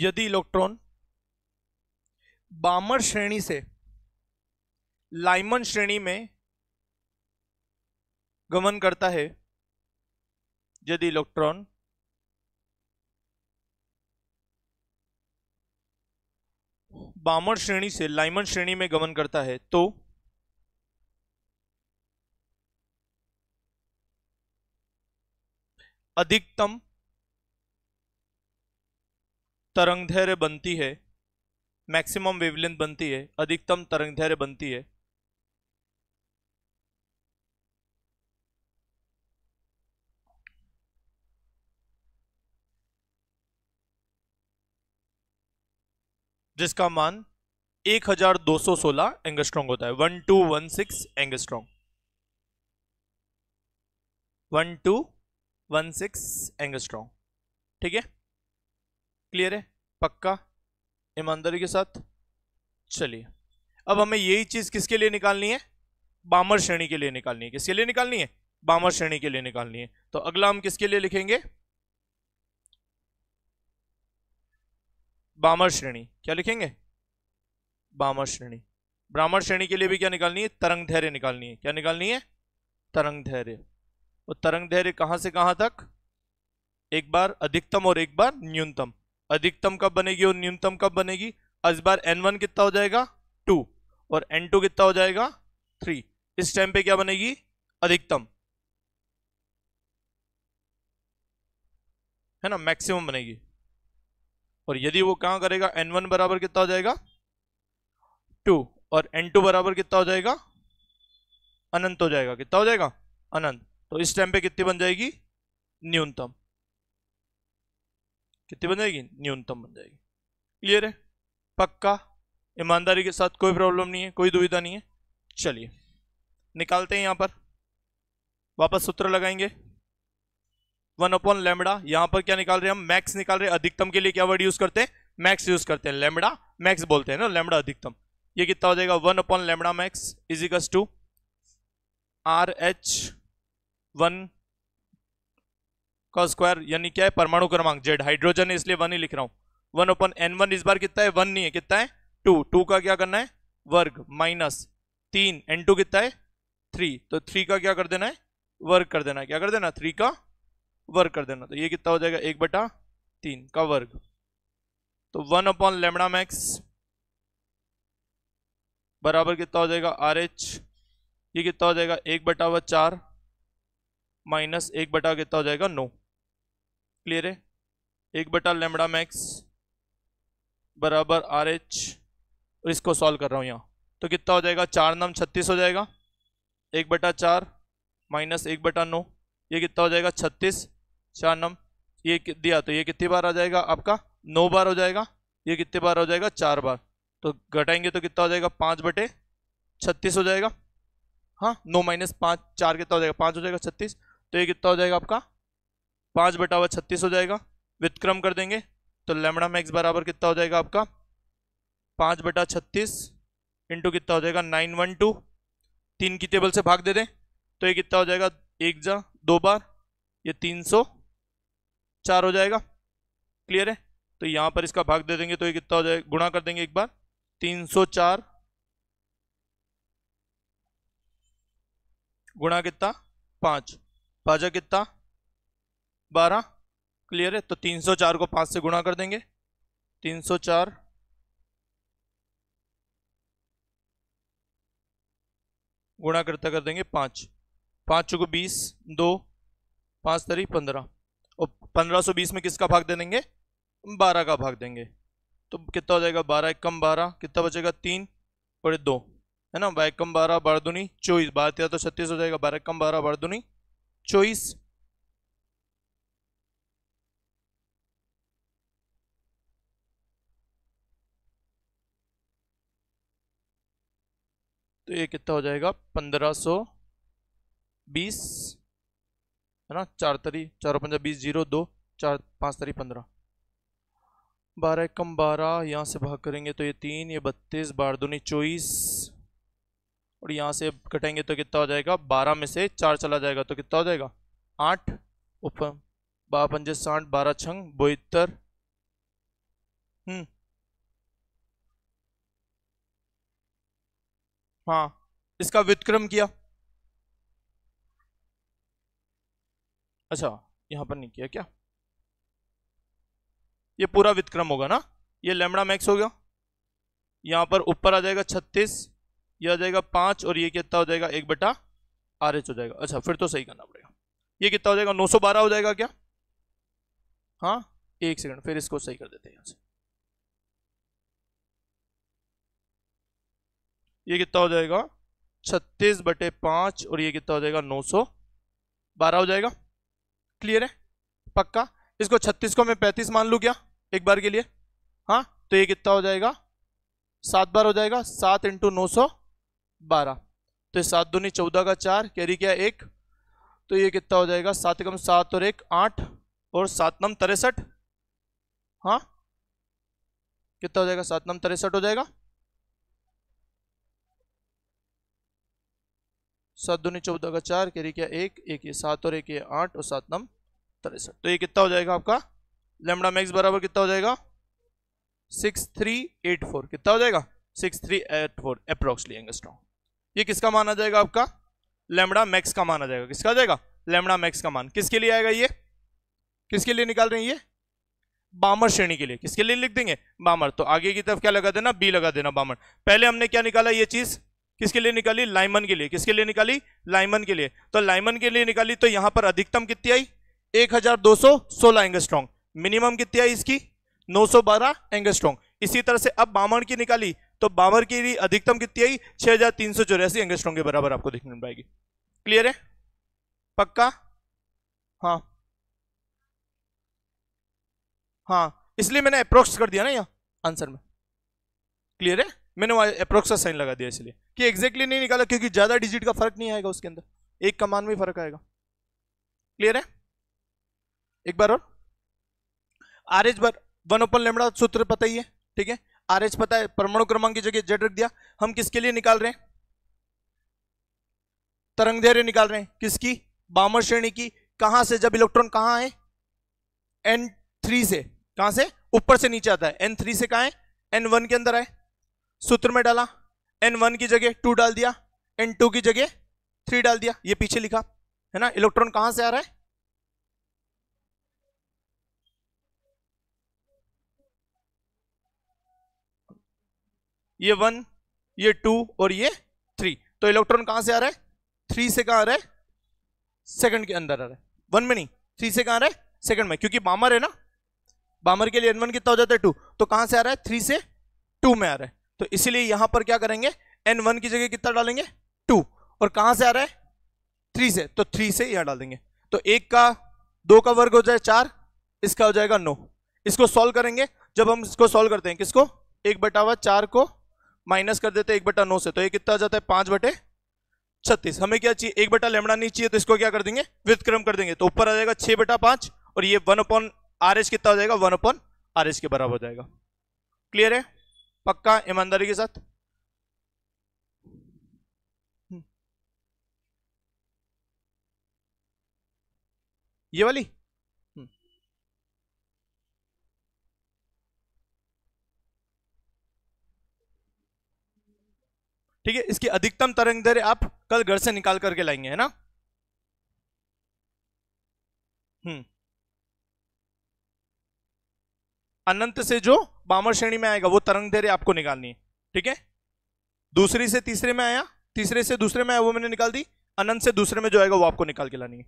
यदि इलेक्ट्रॉन बामर श्रेणी से लाइमन श्रेणी में गमन करता है यदि इलेक्ट्रॉन बामर श्रेणी से लाइमन श्रेणी में गमन करता है तो अधिकतम तरंगधैर्य बनती है मैक्सिमम वेवलेंथ बनती है अधिकतम तरंगधैर्य बनती है जिसका मान 1216 एंगस्ट्रॉन्ग होता है 1216 एंगस्ट्रॉन्ग 1216 वन सिक्स एंगस्ट्रॉन्ग ठीक है क्लियर है पक्का ईमानदारी के साथ चलिए अब हमें यही चीज़ किसके लिए निकालनी है बामर श्रेणी के लिए निकालनी है किसके लिए निकालनी है बामर श्रेणी के लिए निकालनी है तो अगला हम किसके लिए लिखेंगे बामर श्रेणी क्या लिखेंगे बामर श्रेणी ब्राह्मण श्रेणी के लिए भी क्या निकालनी है तरंग धैर्य निकालनी है क्या निकालनी है तरंग धैर्य और तरंग धैर्य कहां से कहां तक एक बार अधिकतम और एक बार न्यूनतम अधिकतम कब बनेगी और न्यूनतम कब बनेगी इस बार एन वन कितना हो जाएगा टू और एन टू कितना हो जाएगा थ्री इस टाइम पे क्या बनेगी अधिकतम है ना मैक्सिमम बनेगी और यदि वो कहां करेगा एन वन बराबर कितना हो जाएगा टू और एन टू बराबर कितना हो जाएगा अनंत हो जाएगा कितना हो जाएगा अनंत तो इस टाइम पे कितनी बन जाएगी न्यूनतम कितनी बन जाएगी न्यूनतम बन जाएगी क्लियर है पक्का ईमानदारी के साथ कोई प्रॉब्लम नहीं है कोई दुविधा नहीं है चलिए निकालते हैं यहां पर वापस सूत्र लगाएंगे वन अपॉन लेमड़ा यहां पर क्या निकाल रहे हैं हम मैक्स निकाल रहे हैं अधिकतम के लिए क्या वर्ड यूज करते हैं मैक्स यूज करते हैं लेमड़ा मैक्स बोलते हैं ना लेमड़ा अधिकतम ये कितना हो जाएगा वन अपॉन लेमड़ा मैक्स इजिकस टू आर एच वन का स्क्वायर यानी क्या है परमाणु क्रमांक जेड हाइड्रोजन है इसलिए वन ही लिख रहा हूं वन ओपन एन वन इस बार कितना है वन नहीं है कितना है टू टू का क्या करना है वर्ग माइनस तीन एन टू कितना है थ्री तो थ्री का क्या कर देना है वर्ग कर देना है क्या कर देना थ्री का वर्ग कर देना तो ये कितना हो जाएगा एक बटा तीन का वर्ग तो वन अपॉन लेमड़ा मैक्स बराबर कितना हो जाएगा आर एच ये कितना हो जाएगा एक बटा हुआ चार माइनस एक बटा कितना हो जाएगा नो क्लियर है एक बटा लेमड़ा मैक्स बराबर आर एच और इसको सॉल्व कर रहा हूँ यहाँ तो कितना हो जाएगा चार नम छत्तीस हो जाएगा एक बटा चार माइनस एक बटा नौ ये कितना हो जाएगा छत्तीस चार नम ये दिया तो ये कितनी बार आ जाएगा आपका नौ बार हो जाएगा ये कितनी बार हो जाएगा चार बार तो घटाएंगे तो कितना हो जाएगा पाँच बटे छत्तीस हो जाएगा हाँ नौ माइनस पाँच चार कितना हो जाएगा पाँच हो जाएगा छत्तीस तो ये कितना हो जाएगा आपका पाँच बटा हुआ छत्तीस हो जाएगा वितक्रम कर देंगे तो लेमड़ा मैक्स बराबर कितना हो जाएगा आपका पाँच बटा छत्तीस इंटू कितना हो जाएगा नाइन वन टू तीन की टेबल से भाग दे दें तो ये कितना हो जाएगा एक जा दो बार ये तीन सौ चार हो जाएगा क्लियर है तो यहाँ पर इसका भाग दे देंगे तो ये कितना हो जाएगा गुणा कर देंगे एक बार तीन सौ चार गुणा कितना पाँच बाजा कितना बारह क्लियर है तो तीन सौ चार को पाँच से गुणा कर देंगे तीन सौ चार गुणा करता कर देंगे पाँच पाँच को बीस दो पाँच तरी पंद्रह और पंद्रह सौ बीस में किसका भाग दे देंगे बारह का भाग देंगे तो कितना हो जाएगा बारह एक कम बारह कितना बचेगा तीन और दो है ना बारह कम बारह बारह दूनी चौबीस बारह तेरह तो छत्तीस हो जाएगा बारह कम बारह बारह दूनी चोईस तो ये कितना हो जाएगा पंद्रह सो बीस है ना चार तरी चारों पंद्रह बीस जीरो दो चार पाँच तरी पंद्रह बारह कम बारह यहाँ से भाग करेंगे तो ये तीन ये बत्तीस बारह दूनी चौबीस और यहाँ से कटेंगे तो कितना हो जाएगा बारह में से चार चला जाएगा तो कितना हो जाएगा आठ ऊपर बारह पंजे साठ बारह छंग बोहत्तर हम्म हाँ इसका व्युतक्रम किया अच्छा यहाँ पर नहीं किया क्या ये पूरा व्युतक्रम होगा ना ये लेमड़ा मैक्स हो गया यहाँ पर ऊपर आ जाएगा छत्तीस ये आ जाएगा पांच और ये कितना हो जाएगा एक बटा आर एच हो जाएगा अच्छा फिर तो सही करना पड़ेगा ये कितना हो जाएगा नौ सौ बारह हो जाएगा क्या हाँ एक सेकंड फिर इसको सही कर देते हैं से ये कितना हो जाएगा छत्तीस बटे पांच और ये कितना हो जाएगा नौ सौ बारह हो जाएगा क्लियर है पक्का इसको छत्तीस को मैं पैंतीस मान लू क्या एक बार के लिए हाँ तो ये कितना हो जाएगा सात बार हो जाएगा सात इंटू नौ सौ बारह तो सात दूनी चौदह का चार कैरी क्या एक तो ये कितना हो जाएगा सात एकम सात और एक आठ और सात नम तिरसठ हाँ कितना हो जाएगा सात नम तिरसठ हो जाएगा सात दूनी चौदह का चार कैरी क्या एक एक ये सात और एक ये आठ और सात नम तिरसठ तो ये कितना हो जाएगा आपका लेमडा मैक्स बराबर कितना हो जाएगा सिक्स थ्री एट फोर कितना हो जाएगा six three eight four approximately angstrom ये किसका माना जाएगा आपका लेमड़ा मैक्स का माना जाएगा किसका आ जाएगा लेमड़ा मैक्स का मान किसके लिए आएगा ये किसके लिए निकाल रहे हैं ये बामर श्रेणी के लिए किसके लिए लिख देंगे बामर तो आगे की तरफ क्या लगा देना बी लगा देना बामर पहले हमने क्या निकाला ये चीज किसके लिए निकाली लाइमन के लिए किसके लिए निकाली लाइमन के लिए तो लाइमन के लिए निकाली तो यहां पर अधिकतम कितनी आई एक हजार दो सौ सोलह एंगस्ट्रॉन्ग मिनिमम कितनी आई इसकी नौ सौ बारह एंगस्ट्रॉन्ग इसी तरह से अब बामण की निकाली तो बामर की अधिकतम कितनी आई छह हजार तीन सौ चौरासी एंगस्ट्रॉम के बराबर आपको देखने में पाएगी क्लियर है पक्का हाँ हाँ इसलिए मैंने अप्रोक्स कर दिया ना यहाँ आंसर में क्लियर है मैंने वहां अप्रोक्स का साइन लगा दिया इसलिए कि एग्जैक्टली नहीं निकाला क्योंकि ज़्यादा डिजिट का फर्क नहीं आएगा उसके अंदर एक कमान में फर्क आएगा क्लियर है एक बार और आर एच बार वन ओपन लेमड़ा सूत्र पता ही है ठीक है आर एच पता है परमाणु क्रमांक की जगह जेड रख दिया हम किसके लिए निकाल रहे हैं तरंग धैर्य निकाल रहे हैं किसकी बामर श्रेणी की कहां से जब इलेक्ट्रॉन कहां है एन थ्री से कहां से ऊपर से नीचे आता है एन थ्री से कहा है एन वन के अंदर आए सूत्र में डाला एन वन की जगह टू डाल दिया एन टू की जगह थ्री डाल दिया ये पीछे लिखा है ना इलेक्ट्रॉन कहां से आ रहा है ये वन ये टू और ये थ्री तो इलेक्ट्रॉन कहां से आ रहा है थ्री से कहां आ रहा है सेकंड के अंदर आ रहा है वन में नहीं थ्री से कहां आ रहा है सेकंड में क्योंकि बामर है ना बामर के लिए एन वन कितना हो जाता है टू तो कहां से आ रहा है थ्री से टू में आ रहा है तो इसीलिए यहां पर क्या करेंगे एन वन की जगह कितना डालेंगे टू और कहां से आ रहा है थ्री से तो थ्री से यहां डाल देंगे तो एक का दो का वर्ग हो जाए चार इसका हो जाएगा नो इसको सॉल्व करेंगे जब हम इसको सॉल्व करते हैं किसको एक बटा हुआ चार को माइनस कर देते हैं एक बटा नौ से तो ये कितना आ जाता है पांच बटे छत्तीस हमें क्या चाहिए एक बटा लेमड़ा नहीं चाहिए तो इसको क्या कर देंगे व्युतक्रम कर देंगे तो ऊपर आ जाएगा छह बटा पांच और ये वन अपॉन आर एच कितना हो जाएगा वन अपॉन आर एच के बराबर हो जाएगा क्लियर है पक्का ईमानदारी के साथ हम्म। ये वाली ठीक है इसकी अधिकतम तरंग दर आप कल घर से निकाल करके लाएंगे है ना हम्म अनंत से जो बामर श्रेणी में आएगा वो तरंग दर आपको निकालनी है ठीक है दूसरी से तीसरे में आया तीसरे से दूसरे में आया वो मैंने निकाल दी अनंत से दूसरे में जो आएगा वो आपको निकाल के लानी है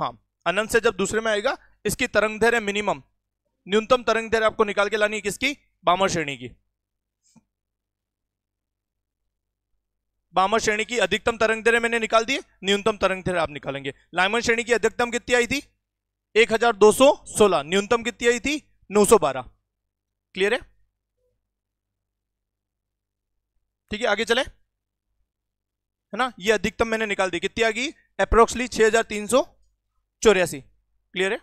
हाँ अनंत से जब दूसरे में आएगा इसकी तरंग धैर्य मिनिमम न्यूनतम तरंग धैर्य आपको निकाल के लानी है किसकी बामर श्रेणी की बामर श्रेणी की अधिकतम तरंग देर मैंने निकाल दिए न्यूनतम तरंग देर आप निकालेंगे लाइमन श्रेणी की अधिकतम कितनी आई थी 1216 न्यूनतम कितनी आई थी 912 क्लियर है ठीक है आगे चले है ना ये अधिकतम मैंने निकाल दी कितनी आ गई अप्रोक्सली छह क्लियर है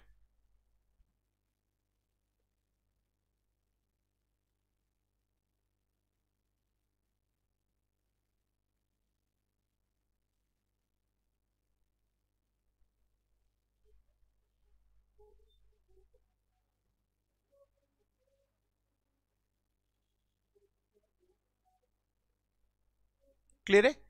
क्लियर है